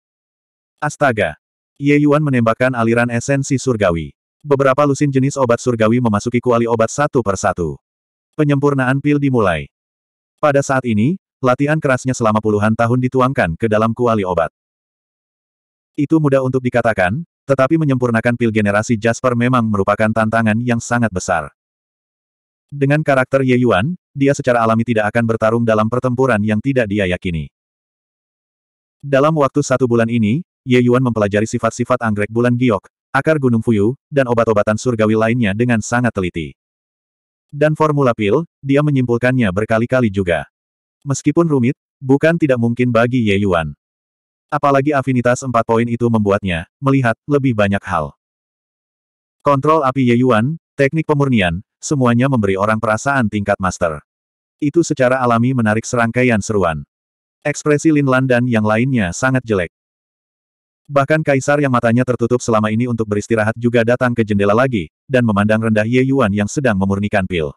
Astaga! Ye Yuan menembakkan aliran esensi surgawi. Beberapa lusin jenis obat surgawi memasuki kuali obat satu per satu. Penyempurnaan pil dimulai. Pada saat ini, latihan kerasnya selama puluhan tahun dituangkan ke dalam kuali obat. Itu mudah untuk dikatakan, tetapi menyempurnakan pil generasi Jasper memang merupakan tantangan yang sangat besar. Dengan karakter Ye Yuan, dia secara alami tidak akan bertarung dalam pertempuran yang tidak dia yakini. Dalam waktu satu bulan ini, Ye Yuan mempelajari sifat-sifat anggrek bulan giok, akar gunung fuyu, dan obat-obatan surgawi lainnya dengan sangat teliti. Dan formula pil, dia menyimpulkannya berkali-kali juga. Meskipun rumit, bukan tidak mungkin bagi Ye Yuan. Apalagi afinitas empat poin itu membuatnya melihat lebih banyak hal. Kontrol api Ye Yuan, teknik pemurnian, semuanya memberi orang perasaan tingkat master. Itu secara alami menarik serangkaian seruan. Ekspresi Lin Lan dan yang lainnya sangat jelek. Bahkan kaisar yang matanya tertutup selama ini untuk beristirahat juga datang ke jendela lagi, dan memandang rendah Ye Yuan yang sedang memurnikan pil.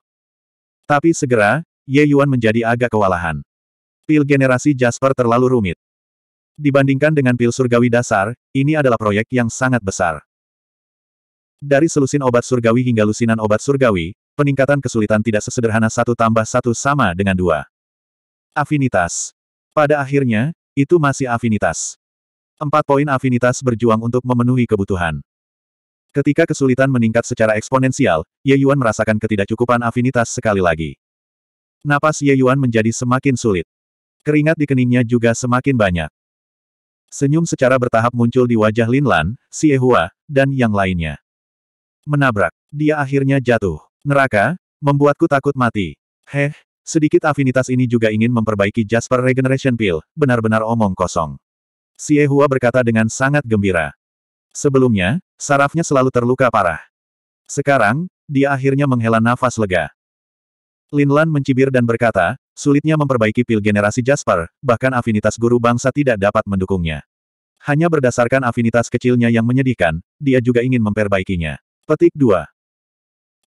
Tapi segera, Ye Yuan menjadi agak kewalahan. Pil generasi Jasper terlalu rumit. Dibandingkan dengan pil surgawi dasar, ini adalah proyek yang sangat besar. Dari selusin obat surgawi hingga lusinan obat surgawi, peningkatan kesulitan tidak sesederhana satu tambah satu sama dengan dua. Afinitas. Pada akhirnya, itu masih afinitas. Empat poin afinitas berjuang untuk memenuhi kebutuhan. Ketika kesulitan meningkat secara eksponensial, Ye Yuan merasakan ketidakcukupan afinitas sekali lagi. Napas Ye Yuan menjadi semakin sulit. Keringat di keningnya juga semakin banyak. Senyum secara bertahap muncul di wajah Lin Lan, Xie Hua, dan yang lainnya. Menabrak. Dia akhirnya jatuh. Neraka, membuatku takut mati. Heh, sedikit afinitas ini juga ingin memperbaiki Jasper Regeneration Pill, benar-benar omong kosong. Hua berkata dengan sangat gembira. Sebelumnya, sarafnya selalu terluka parah. Sekarang, dia akhirnya menghela nafas lega. Lin Lan mencibir dan berkata, sulitnya memperbaiki pil generasi Jasper, bahkan afinitas guru bangsa tidak dapat mendukungnya. Hanya berdasarkan afinitas kecilnya yang menyedihkan, dia juga ingin memperbaikinya. Petik 2.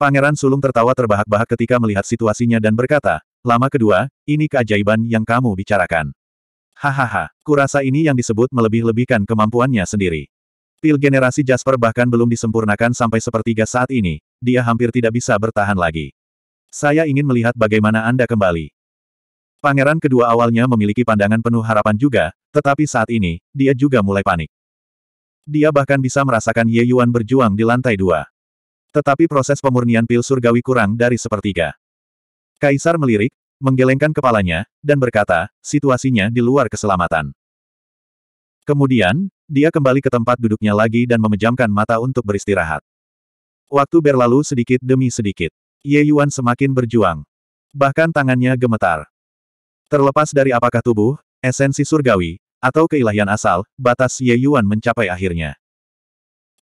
Pangeran Sulung tertawa terbahak-bahak ketika melihat situasinya dan berkata, Lama kedua, ini keajaiban yang kamu bicarakan. Hahaha, kurasa ini yang disebut melebih-lebihkan kemampuannya sendiri. Pil generasi Jasper bahkan belum disempurnakan sampai sepertiga saat ini, dia hampir tidak bisa bertahan lagi. Saya ingin melihat bagaimana Anda kembali. Pangeran kedua awalnya memiliki pandangan penuh harapan juga, tetapi saat ini, dia juga mulai panik. Dia bahkan bisa merasakan Ye Yuan berjuang di lantai dua. Tetapi proses pemurnian pil surgawi kurang dari sepertiga. Kaisar melirik, menggelengkan kepalanya, dan berkata, situasinya di luar keselamatan. Kemudian, dia kembali ke tempat duduknya lagi dan memejamkan mata untuk beristirahat. Waktu berlalu sedikit demi sedikit. Ye Yuan semakin berjuang. Bahkan tangannya gemetar. Terlepas dari apakah tubuh, esensi surgawi, atau keilahian asal, batas Ye Yuan mencapai akhirnya.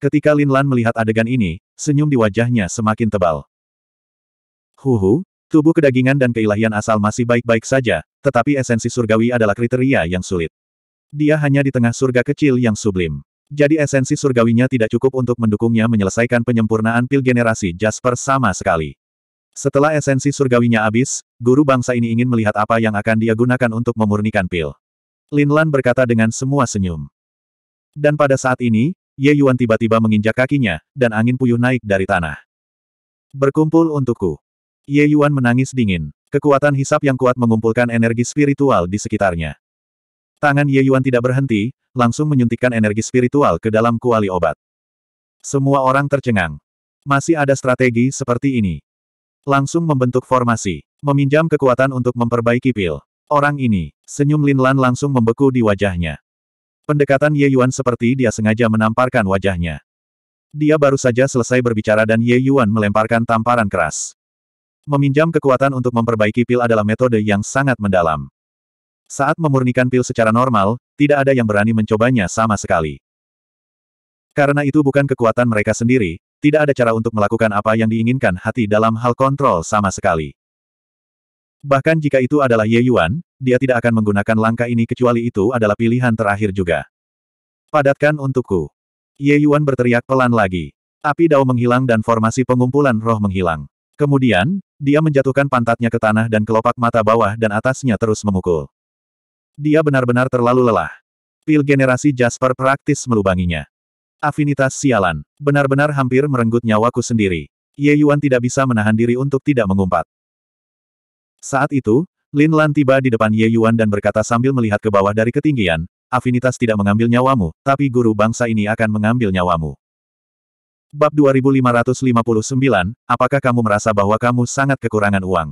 Ketika Lin Lan melihat adegan ini, senyum di wajahnya semakin tebal. Huhu, tubuh kedagingan dan keilahian asal masih baik-baik saja, tetapi esensi surgawi adalah kriteria yang sulit. Dia hanya di tengah surga kecil yang sublim. Jadi esensi surgawinya tidak cukup untuk mendukungnya menyelesaikan penyempurnaan pil generasi Jasper sama sekali. Setelah esensi surgawinya habis, guru bangsa ini ingin melihat apa yang akan dia gunakan untuk memurnikan pil. Lin Lan berkata dengan semua senyum. Dan pada saat ini, Ye Yuan tiba-tiba menginjak kakinya, dan angin puyuh naik dari tanah. Berkumpul untukku. Ye Yuan menangis dingin. Kekuatan hisap yang kuat mengumpulkan energi spiritual di sekitarnya. Tangan Ye Yuan tidak berhenti, langsung menyuntikkan energi spiritual ke dalam kuali obat. Semua orang tercengang. Masih ada strategi seperti ini. Langsung membentuk formasi. Meminjam kekuatan untuk memperbaiki pil. Orang ini, senyum Lin Lan langsung membeku di wajahnya. Pendekatan Ye Yuan seperti dia sengaja menamparkan wajahnya. Dia baru saja selesai berbicara dan Ye Yuan melemparkan tamparan keras. Meminjam kekuatan untuk memperbaiki pil adalah metode yang sangat mendalam. Saat memurnikan pil secara normal, tidak ada yang berani mencobanya sama sekali. Karena itu bukan kekuatan mereka sendiri, tidak ada cara untuk melakukan apa yang diinginkan hati dalam hal kontrol sama sekali. Bahkan jika itu adalah Ye Yuan, dia tidak akan menggunakan langkah ini kecuali itu adalah pilihan terakhir juga. Padatkan untukku. Ye Yuan berteriak pelan lagi. Api dao menghilang dan formasi pengumpulan roh menghilang. Kemudian, dia menjatuhkan pantatnya ke tanah dan kelopak mata bawah dan atasnya terus memukul. Dia benar-benar terlalu lelah. Pil generasi Jasper praktis melubanginya. Afinitas sialan. Benar-benar hampir merenggut nyawaku sendiri. Ye Yuan tidak bisa menahan diri untuk tidak mengumpat. Saat itu, Lin Lan tiba di depan Ye Yuan dan berkata sambil melihat ke bawah dari ketinggian, Afinitas tidak mengambil nyawamu, tapi guru bangsa ini akan mengambil nyawamu. Bab 2559, apakah kamu merasa bahwa kamu sangat kekurangan uang?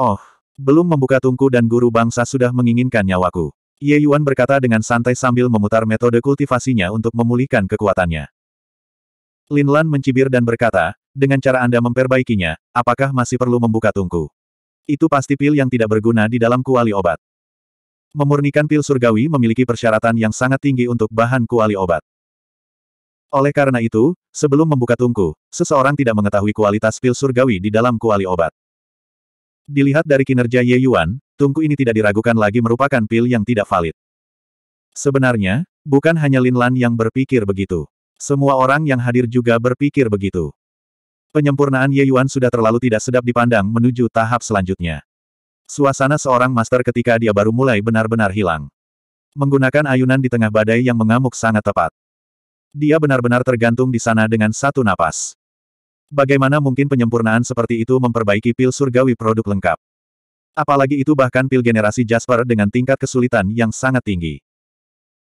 Oh, belum membuka tungku dan guru bangsa sudah menginginkan nyawaku. Ye Yuan berkata dengan santai sambil memutar metode kultivasinya untuk memulihkan kekuatannya. Lin Lan mencibir dan berkata, dengan cara Anda memperbaikinya, apakah masih perlu membuka tungku? Itu pasti pil yang tidak berguna di dalam kuali obat. Memurnikan pil surgawi memiliki persyaratan yang sangat tinggi untuk bahan kuali obat. Oleh karena itu, sebelum membuka tungku, seseorang tidak mengetahui kualitas pil surgawi di dalam kuali obat. Dilihat dari kinerja Ye Yuan, tungku ini tidak diragukan lagi merupakan pil yang tidak valid. Sebenarnya, bukan hanya Lin Lan yang berpikir begitu. Semua orang yang hadir juga berpikir begitu. Penyempurnaan Ye Yuan sudah terlalu tidak sedap dipandang menuju tahap selanjutnya. Suasana seorang master ketika dia baru mulai benar-benar hilang. Menggunakan ayunan di tengah badai yang mengamuk sangat tepat. Dia benar-benar tergantung di sana dengan satu napas. Bagaimana mungkin penyempurnaan seperti itu memperbaiki pil surgawi produk lengkap? Apalagi itu bahkan pil generasi Jasper dengan tingkat kesulitan yang sangat tinggi.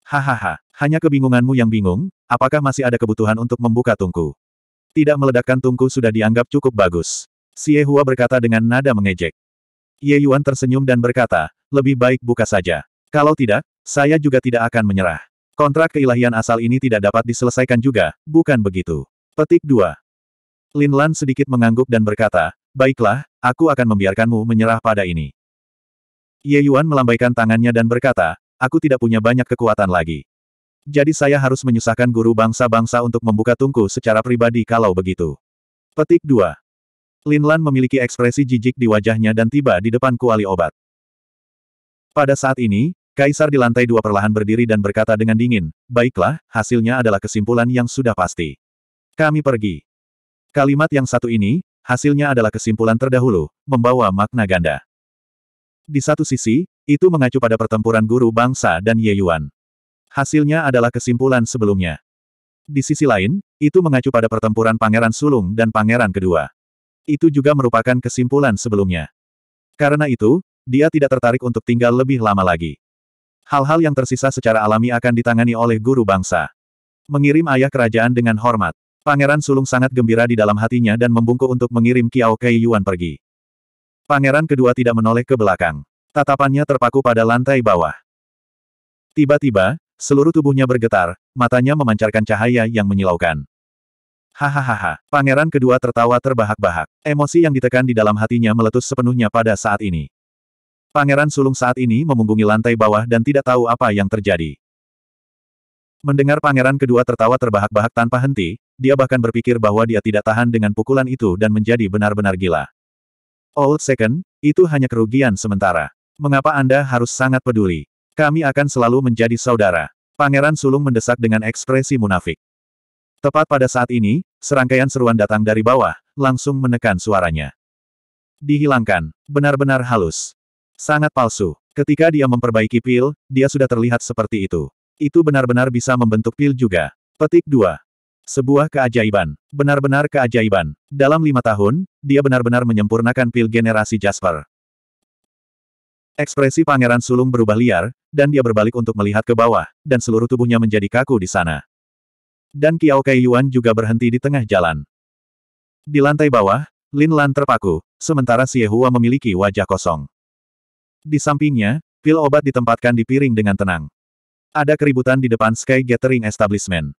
Hahaha, hanya kebingunganmu yang bingung, apakah masih ada kebutuhan untuk membuka tungku? Tidak meledakkan tungku sudah dianggap cukup bagus. Xie Hua berkata dengan nada mengejek. Ye Yuan tersenyum dan berkata, lebih baik buka saja. Kalau tidak, saya juga tidak akan menyerah. Kontrak keilahian asal ini tidak dapat diselesaikan juga, bukan begitu. Petik 2. Lin Lan sedikit mengangguk dan berkata, Baiklah, aku akan membiarkanmu menyerah pada ini. Ye Yuan melambaikan tangannya dan berkata, aku tidak punya banyak kekuatan lagi. Jadi saya harus menyusahkan guru bangsa-bangsa untuk membuka tungku secara pribadi kalau begitu. Petik 2. Lin Lan memiliki ekspresi jijik di wajahnya dan tiba di depan kuali obat. Pada saat ini, Kaisar di lantai dua perlahan berdiri dan berkata dengan dingin, baiklah, hasilnya adalah kesimpulan yang sudah pasti. Kami pergi. Kalimat yang satu ini, hasilnya adalah kesimpulan terdahulu, membawa makna ganda. Di satu sisi, itu mengacu pada pertempuran guru bangsa dan Ye Yuan. Hasilnya adalah kesimpulan sebelumnya. Di sisi lain, itu mengacu pada pertempuran Pangeran Sulung dan Pangeran Kedua. Itu juga merupakan kesimpulan sebelumnya. Karena itu, dia tidak tertarik untuk tinggal lebih lama lagi. Hal-hal yang tersisa secara alami akan ditangani oleh guru bangsa. Mengirim ayah kerajaan dengan hormat. Pangeran Sulung sangat gembira di dalam hatinya dan membungkuk untuk mengirim Kiao Kei Yuan pergi. Pangeran kedua tidak menoleh ke belakang. Tatapannya terpaku pada lantai bawah. Tiba-tiba, seluruh tubuhnya bergetar, matanya memancarkan cahaya yang menyilaukan. Hahaha, pangeran kedua tertawa terbahak-bahak. Emosi yang ditekan di dalam hatinya meletus sepenuhnya pada saat ini. Pangeran sulung saat ini memunggungi lantai bawah dan tidak tahu apa yang terjadi. Mendengar pangeran kedua tertawa terbahak-bahak tanpa henti, dia bahkan berpikir bahwa dia tidak tahan dengan pukulan itu dan menjadi benar-benar gila. Old Second, itu hanya kerugian sementara. Mengapa Anda harus sangat peduli? Kami akan selalu menjadi saudara. Pangeran Sulung mendesak dengan ekspresi munafik. Tepat pada saat ini, serangkaian seruan datang dari bawah, langsung menekan suaranya. Dihilangkan, benar-benar halus. Sangat palsu. Ketika dia memperbaiki pil, dia sudah terlihat seperti itu. Itu benar-benar bisa membentuk pil juga. Petik 2. Sebuah keajaiban. Benar-benar keajaiban. Dalam lima tahun, dia benar-benar menyempurnakan pil generasi Jasper. Ekspresi Pangeran Sulung berubah liar, dan dia berbalik untuk melihat ke bawah, dan seluruh tubuhnya menjadi kaku di sana. Dan Kiao Kai Yuan juga berhenti di tengah jalan. Di lantai bawah, Lin Lan terpaku, sementara Xie Hua memiliki wajah kosong. Di sampingnya, pil obat ditempatkan di piring dengan tenang. Ada keributan di depan Sky Gathering Establishment.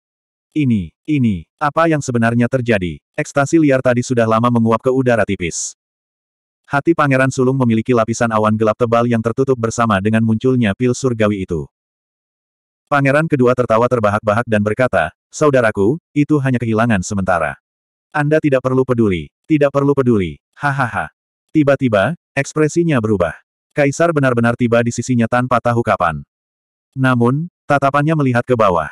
Ini, ini, apa yang sebenarnya terjadi? Ekstasi liar tadi sudah lama menguap ke udara tipis. Hati Pangeran Sulung memiliki lapisan awan gelap tebal yang tertutup bersama dengan munculnya pil surgawi itu. Pangeran kedua tertawa terbahak-bahak dan berkata, Saudaraku, itu hanya kehilangan sementara. Anda tidak perlu peduli, tidak perlu peduli, hahaha. Tiba-tiba, ekspresinya berubah. Kaisar benar-benar tiba di sisinya tanpa tahu kapan. Namun, tatapannya melihat ke bawah.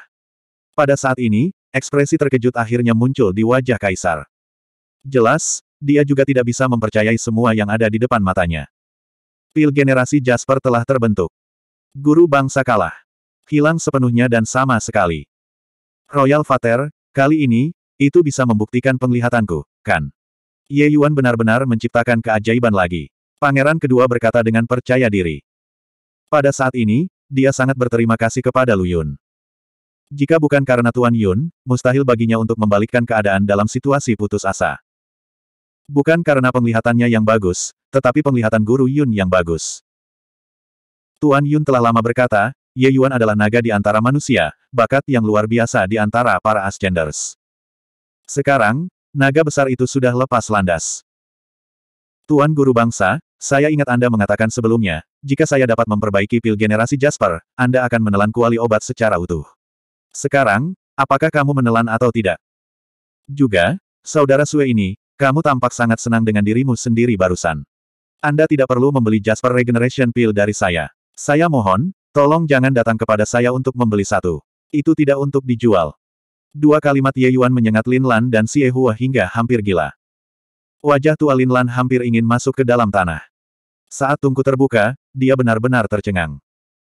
Pada saat ini, ekspresi terkejut akhirnya muncul di wajah Kaisar. Jelas, dia juga tidak bisa mempercayai semua yang ada di depan matanya. Pil generasi Jasper telah terbentuk. Guru bangsa kalah. Hilang sepenuhnya dan sama sekali. Royal Father, kali ini, itu bisa membuktikan penglihatanku, kan? Ye Yuan benar-benar menciptakan keajaiban lagi. Pangeran kedua berkata dengan percaya diri. Pada saat ini, dia sangat berterima kasih kepada Lu Yun. Jika bukan karena Tuan Yun, mustahil baginya untuk membalikkan keadaan dalam situasi putus asa. Bukan karena penglihatannya yang bagus, tetapi penglihatan guru Yun yang bagus. Tuan Yun telah lama berkata, Ye Yuan adalah naga di antara manusia, bakat yang luar biasa di antara para Ascenders. Sekarang, naga besar itu sudah lepas landas. Tuan Guru Bangsa, saya ingat Anda mengatakan sebelumnya, jika saya dapat memperbaiki pil generasi Jasper, Anda akan menelan kuali obat secara utuh. Sekarang, apakah kamu menelan atau tidak? Juga, saudara Sue ini, kamu tampak sangat senang dengan dirimu sendiri barusan. Anda tidak perlu membeli Jasper Regeneration Pill dari saya. Saya mohon, tolong jangan datang kepada saya untuk membeli satu. Itu tidak untuk dijual. Dua kalimat Ye Yuan menyengat Lin Lan dan Si Hua hingga hampir gila. Wajah tua Lin Lan hampir ingin masuk ke dalam tanah. Saat tungku terbuka, dia benar-benar tercengang.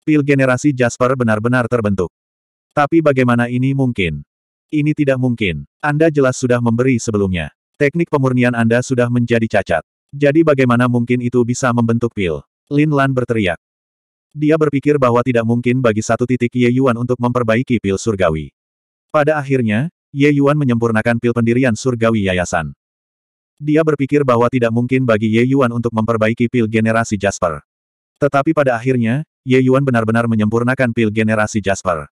Pil generasi Jasper benar-benar terbentuk. Tapi bagaimana ini mungkin? Ini tidak mungkin. Anda jelas sudah memberi sebelumnya. Teknik pemurnian Anda sudah menjadi cacat. Jadi bagaimana mungkin itu bisa membentuk pil? Lin Lan berteriak. Dia berpikir bahwa tidak mungkin bagi satu titik Ye Yuan untuk memperbaiki pil surgawi. Pada akhirnya, Ye Yuan menyempurnakan pil pendirian surgawi yayasan. Dia berpikir bahwa tidak mungkin bagi Ye Yuan untuk memperbaiki pil generasi Jasper. Tetapi pada akhirnya, Ye Yuan benar-benar menyempurnakan pil generasi Jasper.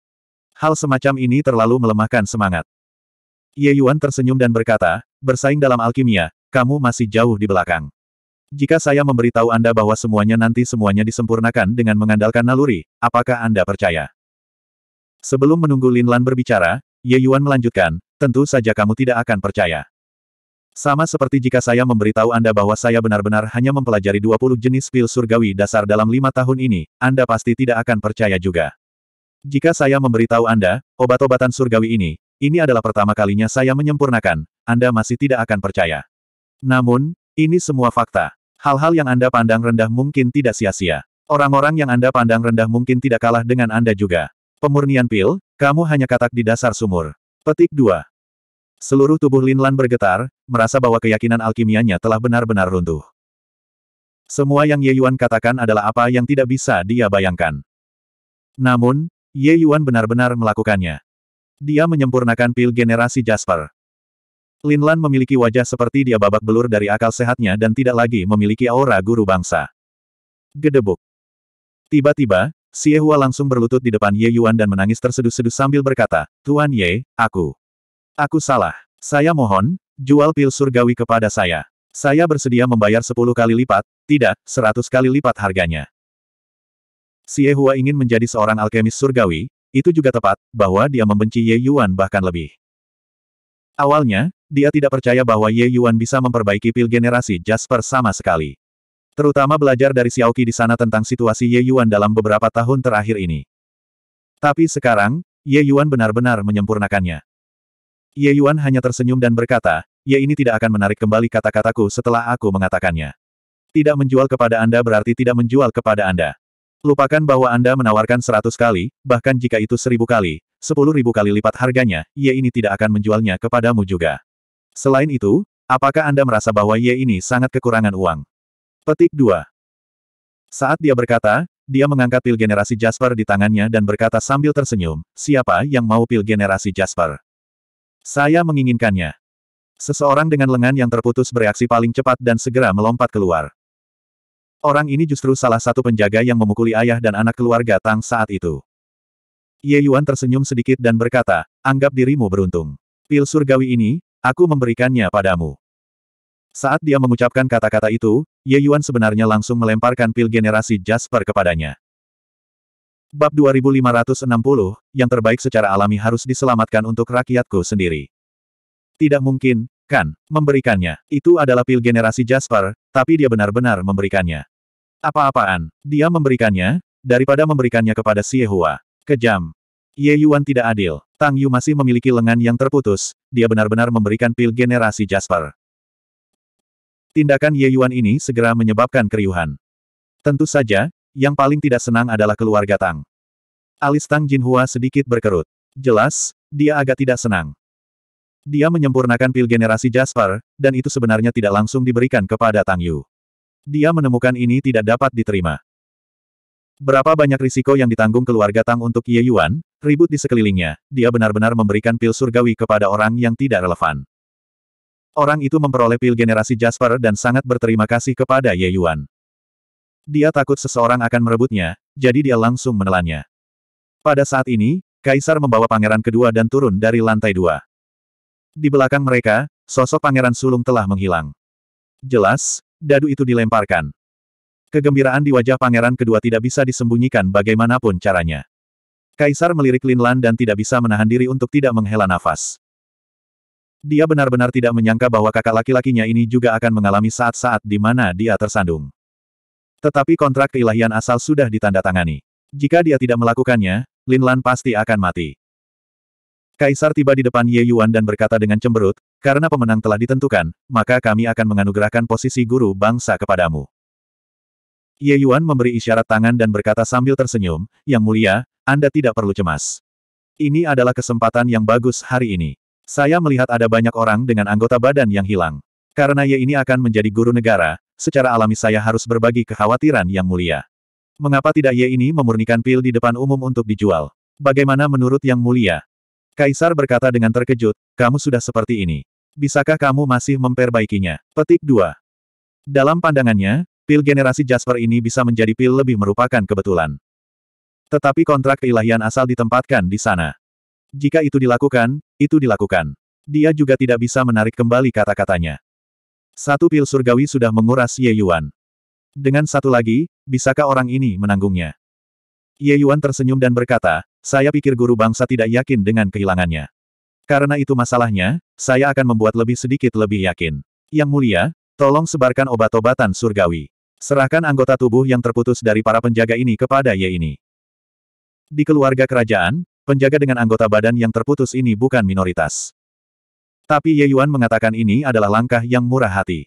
Hal semacam ini terlalu melemahkan semangat. Ye Yuan tersenyum dan berkata, bersaing dalam alkimia, kamu masih jauh di belakang. Jika saya memberitahu Anda bahwa semuanya nanti semuanya disempurnakan dengan mengandalkan naluri, apakah Anda percaya? Sebelum menunggu Lin Lan berbicara, Ye Yuan melanjutkan, tentu saja kamu tidak akan percaya. Sama seperti jika saya memberitahu Anda bahwa saya benar-benar hanya mempelajari 20 jenis pil surgawi dasar dalam lima tahun ini, Anda pasti tidak akan percaya juga. Jika saya memberitahu Anda, obat-obatan surgawi ini, ini adalah pertama kalinya saya menyempurnakan, Anda masih tidak akan percaya. Namun, ini semua fakta. Hal-hal yang Anda pandang rendah mungkin tidak sia-sia. Orang-orang yang Anda pandang rendah mungkin tidak kalah dengan Anda juga. Pemurnian pil, kamu hanya katak di dasar sumur. Petik 2. Seluruh tubuh Lin Lan bergetar, merasa bahwa keyakinan alkimianya telah benar-benar runtuh. Semua yang Ye Yuan katakan adalah apa yang tidak bisa dia bayangkan. Namun, Ye Yuan benar-benar melakukannya. Dia menyempurnakan pil generasi Jasper. Lin Lan memiliki wajah seperti dia babak belur dari akal sehatnya dan tidak lagi memiliki aura guru bangsa. Gedebuk. Tiba-tiba, Si Hua langsung berlutut di depan Ye Yuan dan menangis terseduh-seduh sambil berkata, Tuan Ye, aku. Aku salah. Saya mohon, jual pil surgawi kepada saya. Saya bersedia membayar 10 kali lipat, tidak, 100 kali lipat harganya. Xie Hua ingin menjadi seorang alkemis surgawi, itu juga tepat, bahwa dia membenci Ye Yuan bahkan lebih. Awalnya, dia tidak percaya bahwa Ye Yuan bisa memperbaiki pil generasi Jasper sama sekali. Terutama belajar dari Xiao Qi di sana tentang situasi Ye Yuan dalam beberapa tahun terakhir ini. Tapi sekarang, Ye Yuan benar-benar menyempurnakannya. Ye Yuan hanya tersenyum dan berkata, Ye ini tidak akan menarik kembali kata-kataku setelah aku mengatakannya. Tidak menjual kepada Anda berarti tidak menjual kepada Anda. Lupakan bahwa Anda menawarkan seratus kali, bahkan jika itu seribu kali, sepuluh ribu kali lipat harganya, Ye ini tidak akan menjualnya kepadamu juga. Selain itu, apakah Anda merasa bahwa Ye ini sangat kekurangan uang? Petik 2. Saat dia berkata, dia mengangkat pil generasi Jasper di tangannya dan berkata sambil tersenyum, siapa yang mau pil generasi Jasper? Saya menginginkannya. Seseorang dengan lengan yang terputus bereaksi paling cepat dan segera melompat keluar. Orang ini justru salah satu penjaga yang memukuli ayah dan anak keluarga Tang saat itu. Ye Yuan tersenyum sedikit dan berkata, anggap dirimu beruntung. Pil surgawi ini, aku memberikannya padamu. Saat dia mengucapkan kata-kata itu, Ye Yuan sebenarnya langsung melemparkan pil generasi Jasper kepadanya. Bab 2560, yang terbaik secara alami harus diselamatkan untuk rakyatku sendiri. Tidak mungkin, kan, memberikannya. Itu adalah pil generasi Jasper, tapi dia benar-benar memberikannya. Apa-apaan, dia memberikannya, daripada memberikannya kepada Xie Hua. Kejam. Ye Yuan tidak adil. Tang Yu masih memiliki lengan yang terputus, dia benar-benar memberikan pil generasi Jasper. Tindakan Ye Yuan ini segera menyebabkan keriuhan. Tentu saja, yang paling tidak senang adalah keluarga Tang. Alis Tang Jin Hua sedikit berkerut. Jelas, dia agak tidak senang. Dia menyempurnakan pil generasi Jasper, dan itu sebenarnya tidak langsung diberikan kepada Tang Yu. Dia menemukan ini tidak dapat diterima. Berapa banyak risiko yang ditanggung keluarga Tang untuk Ye Yuan, ribut di sekelilingnya, dia benar-benar memberikan pil surgawi kepada orang yang tidak relevan. Orang itu memperoleh pil generasi Jasper dan sangat berterima kasih kepada Ye Yuan. Dia takut seseorang akan merebutnya, jadi dia langsung menelannya. Pada saat ini, Kaisar membawa pangeran kedua dan turun dari lantai dua. Di belakang mereka, sosok pangeran sulung telah menghilang. Jelas, Dadu itu dilemparkan. Kegembiraan di wajah pangeran kedua tidak bisa disembunyikan bagaimanapun caranya. Kaisar melirik Linlan dan tidak bisa menahan diri untuk tidak menghela nafas. Dia benar-benar tidak menyangka bahwa kakak laki-lakinya ini juga akan mengalami saat-saat di mana dia tersandung. Tetapi kontrak keilahian asal sudah ditandatangani. Jika dia tidak melakukannya, Linlan pasti akan mati. Kaisar tiba di depan Ye Yuan dan berkata dengan cemberut, karena pemenang telah ditentukan, maka kami akan menganugerahkan posisi guru bangsa kepadamu. Ye Yuan memberi isyarat tangan dan berkata sambil tersenyum, Yang mulia, Anda tidak perlu cemas. Ini adalah kesempatan yang bagus hari ini. Saya melihat ada banyak orang dengan anggota badan yang hilang. Karena Ye ini akan menjadi guru negara, secara alami saya harus berbagi kekhawatiran yang mulia. Mengapa tidak Ye ini memurnikan pil di depan umum untuk dijual? Bagaimana menurut yang mulia? Kaisar berkata dengan terkejut, kamu sudah seperti ini. Bisakah kamu masih memperbaikinya? Petik 2. Dalam pandangannya, pil generasi Jasper ini bisa menjadi pil lebih merupakan kebetulan. Tetapi kontrak keilahian asal ditempatkan di sana. Jika itu dilakukan, itu dilakukan. Dia juga tidak bisa menarik kembali kata-katanya. Satu pil surgawi sudah menguras Ye Yuan. Dengan satu lagi, bisakah orang ini menanggungnya? Ye Yuan tersenyum dan berkata, saya pikir guru bangsa tidak yakin dengan kehilangannya. Karena itu masalahnya, saya akan membuat lebih sedikit lebih yakin. Yang mulia, tolong sebarkan obat-obatan surgawi. Serahkan anggota tubuh yang terputus dari para penjaga ini kepada Ye ini. Di keluarga kerajaan, penjaga dengan anggota badan yang terputus ini bukan minoritas. Tapi Ye Yuan mengatakan ini adalah langkah yang murah hati.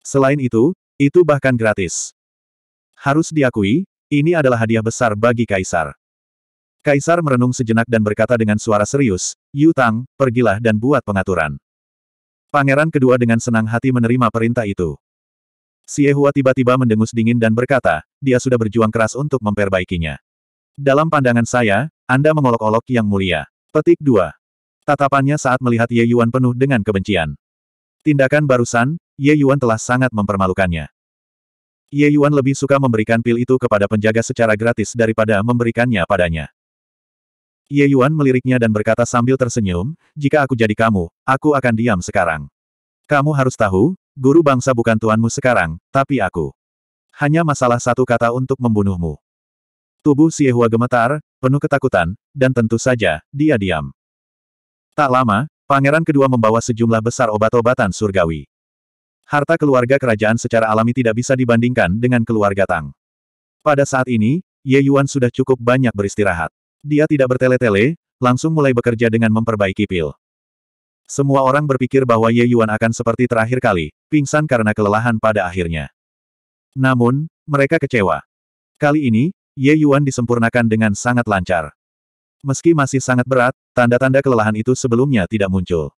Selain itu, itu bahkan gratis. Harus diakui, ini adalah hadiah besar bagi Kaisar. Kaisar merenung sejenak dan berkata dengan suara serius, Yu Tang, pergilah dan buat pengaturan. Pangeran kedua dengan senang hati menerima perintah itu. Si Hua tiba-tiba mendengus dingin dan berkata, dia sudah berjuang keras untuk memperbaikinya. Dalam pandangan saya, Anda mengolok-olok yang mulia. Petik 2. Tatapannya saat melihat Ye Yuan penuh dengan kebencian. Tindakan barusan, Ye Yuan telah sangat mempermalukannya. Ye Yuan lebih suka memberikan pil itu kepada penjaga secara gratis daripada memberikannya padanya. Ye Yuan meliriknya dan berkata sambil tersenyum, jika aku jadi kamu, aku akan diam sekarang. Kamu harus tahu, guru bangsa bukan tuanmu sekarang, tapi aku. Hanya masalah satu kata untuk membunuhmu. Tubuh Si Yehua gemetar, penuh ketakutan, dan tentu saja, dia diam. Tak lama, pangeran kedua membawa sejumlah besar obat-obatan surgawi. Harta keluarga kerajaan secara alami tidak bisa dibandingkan dengan keluarga Tang. Pada saat ini, Ye Yuan sudah cukup banyak beristirahat. Dia tidak bertele-tele, langsung mulai bekerja dengan memperbaiki pil. Semua orang berpikir bahwa Ye Yuan akan seperti terakhir kali, pingsan karena kelelahan pada akhirnya. Namun, mereka kecewa. Kali ini, Ye Yuan disempurnakan dengan sangat lancar. Meski masih sangat berat, tanda-tanda kelelahan itu sebelumnya tidak muncul.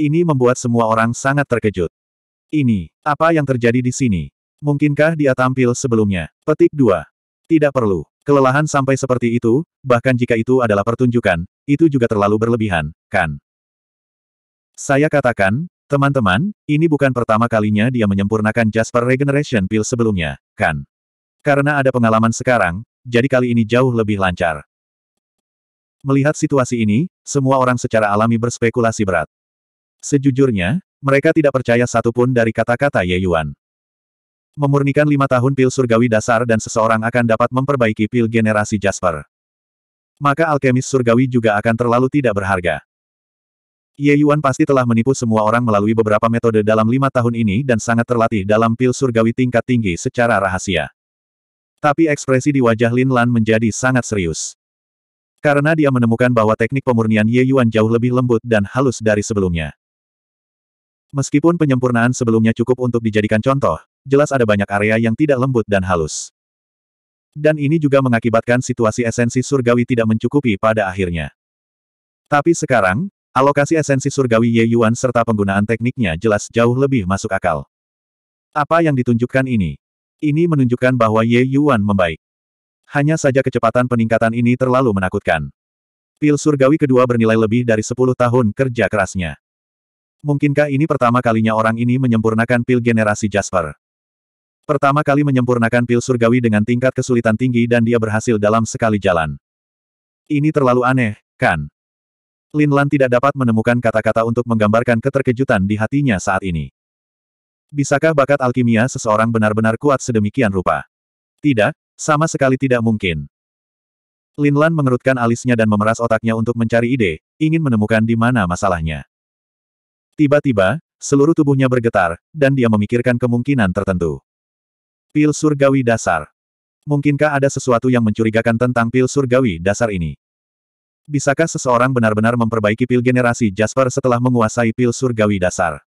Ini membuat semua orang sangat terkejut. Ini, apa yang terjadi di sini? Mungkinkah dia tampil sebelumnya? Petik 2. Tidak perlu. Kelelahan sampai seperti itu, bahkan jika itu adalah pertunjukan, itu juga terlalu berlebihan, kan? Saya katakan, teman-teman, ini bukan pertama kalinya dia menyempurnakan Jasper Regeneration Pill sebelumnya, kan? Karena ada pengalaman sekarang, jadi kali ini jauh lebih lancar. Melihat situasi ini, semua orang secara alami berspekulasi berat. Sejujurnya, mereka tidak percaya satupun dari kata-kata Ye Yuan. Memurnikan lima tahun pil surgawi dasar dan seseorang akan dapat memperbaiki pil generasi Jasper. Maka alkemis surgawi juga akan terlalu tidak berharga. Ye Yuan pasti telah menipu semua orang melalui beberapa metode dalam lima tahun ini dan sangat terlatih dalam pil surgawi tingkat tinggi secara rahasia. Tapi ekspresi di wajah Lin Lan menjadi sangat serius. Karena dia menemukan bahwa teknik pemurnian Ye Yuan jauh lebih lembut dan halus dari sebelumnya. Meskipun penyempurnaan sebelumnya cukup untuk dijadikan contoh, jelas ada banyak area yang tidak lembut dan halus. Dan ini juga mengakibatkan situasi esensi surgawi tidak mencukupi pada akhirnya. Tapi sekarang, alokasi esensi surgawi Ye Yuan serta penggunaan tekniknya jelas jauh lebih masuk akal. Apa yang ditunjukkan ini? Ini menunjukkan bahwa Ye Yuan membaik. Hanya saja kecepatan peningkatan ini terlalu menakutkan. Pil surgawi kedua bernilai lebih dari 10 tahun kerja kerasnya. Mungkinkah ini pertama kalinya orang ini menyempurnakan pil generasi Jasper? Pertama kali menyempurnakan pil surgawi dengan tingkat kesulitan tinggi dan dia berhasil dalam sekali jalan. Ini terlalu aneh, kan? Lin Lan tidak dapat menemukan kata-kata untuk menggambarkan keterkejutan di hatinya saat ini. Bisakah bakat alkimia seseorang benar-benar kuat sedemikian rupa? Tidak, sama sekali tidak mungkin. Lin Lan mengerutkan alisnya dan memeras otaknya untuk mencari ide, ingin menemukan di mana masalahnya. Tiba-tiba, seluruh tubuhnya bergetar, dan dia memikirkan kemungkinan tertentu. Pil surgawi dasar. Mungkinkah ada sesuatu yang mencurigakan tentang pil surgawi dasar ini? Bisakah seseorang benar-benar memperbaiki pil generasi Jasper setelah menguasai pil surgawi dasar?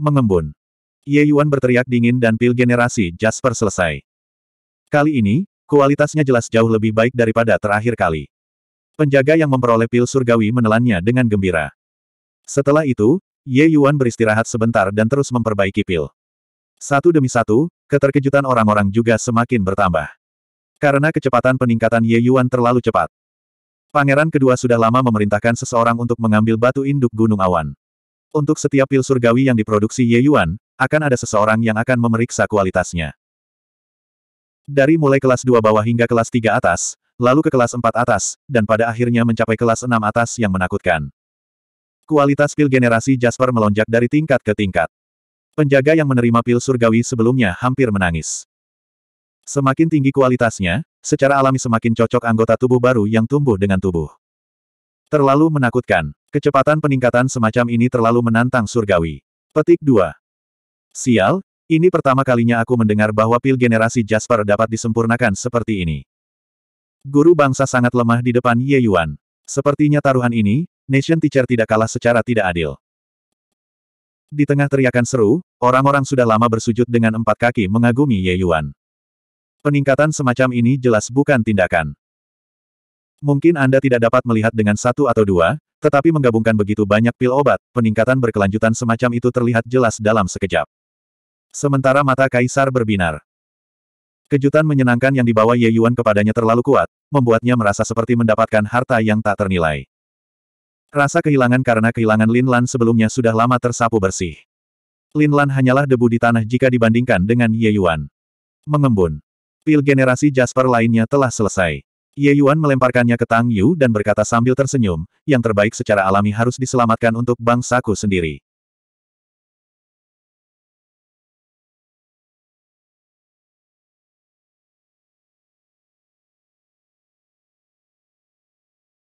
Mengembun. Ye Yuan berteriak dingin dan pil generasi Jasper selesai. Kali ini, kualitasnya jelas jauh lebih baik daripada terakhir kali. Penjaga yang memperoleh pil surgawi menelannya dengan gembira. Setelah itu, Ye Yuan beristirahat sebentar dan terus memperbaiki pil. Satu demi satu, keterkejutan orang-orang juga semakin bertambah. Karena kecepatan peningkatan Ye Yuan terlalu cepat. Pangeran kedua sudah lama memerintahkan seseorang untuk mengambil batu induk Gunung Awan. Untuk setiap pil surgawi yang diproduksi Ye Yuan, akan ada seseorang yang akan memeriksa kualitasnya. Dari mulai kelas 2 bawah hingga kelas 3 atas, lalu ke kelas 4 atas, dan pada akhirnya mencapai kelas 6 atas yang menakutkan. Kualitas pil generasi Jasper melonjak dari tingkat ke tingkat. Penjaga yang menerima pil surgawi sebelumnya hampir menangis. Semakin tinggi kualitasnya, secara alami semakin cocok anggota tubuh baru yang tumbuh dengan tubuh. Terlalu menakutkan, kecepatan peningkatan semacam ini terlalu menantang surgawi. Petik 2. Sial, ini pertama kalinya aku mendengar bahwa pil generasi Jasper dapat disempurnakan seperti ini. Guru bangsa sangat lemah di depan Ye Yuan. Sepertinya taruhan ini, Nation Teacher tidak kalah secara tidak adil. Di tengah teriakan seru, orang-orang sudah lama bersujud dengan empat kaki mengagumi Ye Yuan. Peningkatan semacam ini jelas bukan tindakan. Mungkin Anda tidak dapat melihat dengan satu atau dua, tetapi menggabungkan begitu banyak pil obat, peningkatan berkelanjutan semacam itu terlihat jelas dalam sekejap. Sementara mata Kaisar berbinar. Kejutan menyenangkan yang dibawa Ye Yuan kepadanya terlalu kuat, membuatnya merasa seperti mendapatkan harta yang tak ternilai. Rasa kehilangan karena kehilangan Lin Lan sebelumnya sudah lama tersapu bersih. Lin Lan hanyalah debu di tanah jika dibandingkan dengan Ye Yuan. Mengembun. Pil generasi Jasper lainnya telah selesai. Ye Yuan melemparkannya ke Tang Yu dan berkata sambil tersenyum, yang terbaik secara alami harus diselamatkan untuk bangsaku sendiri.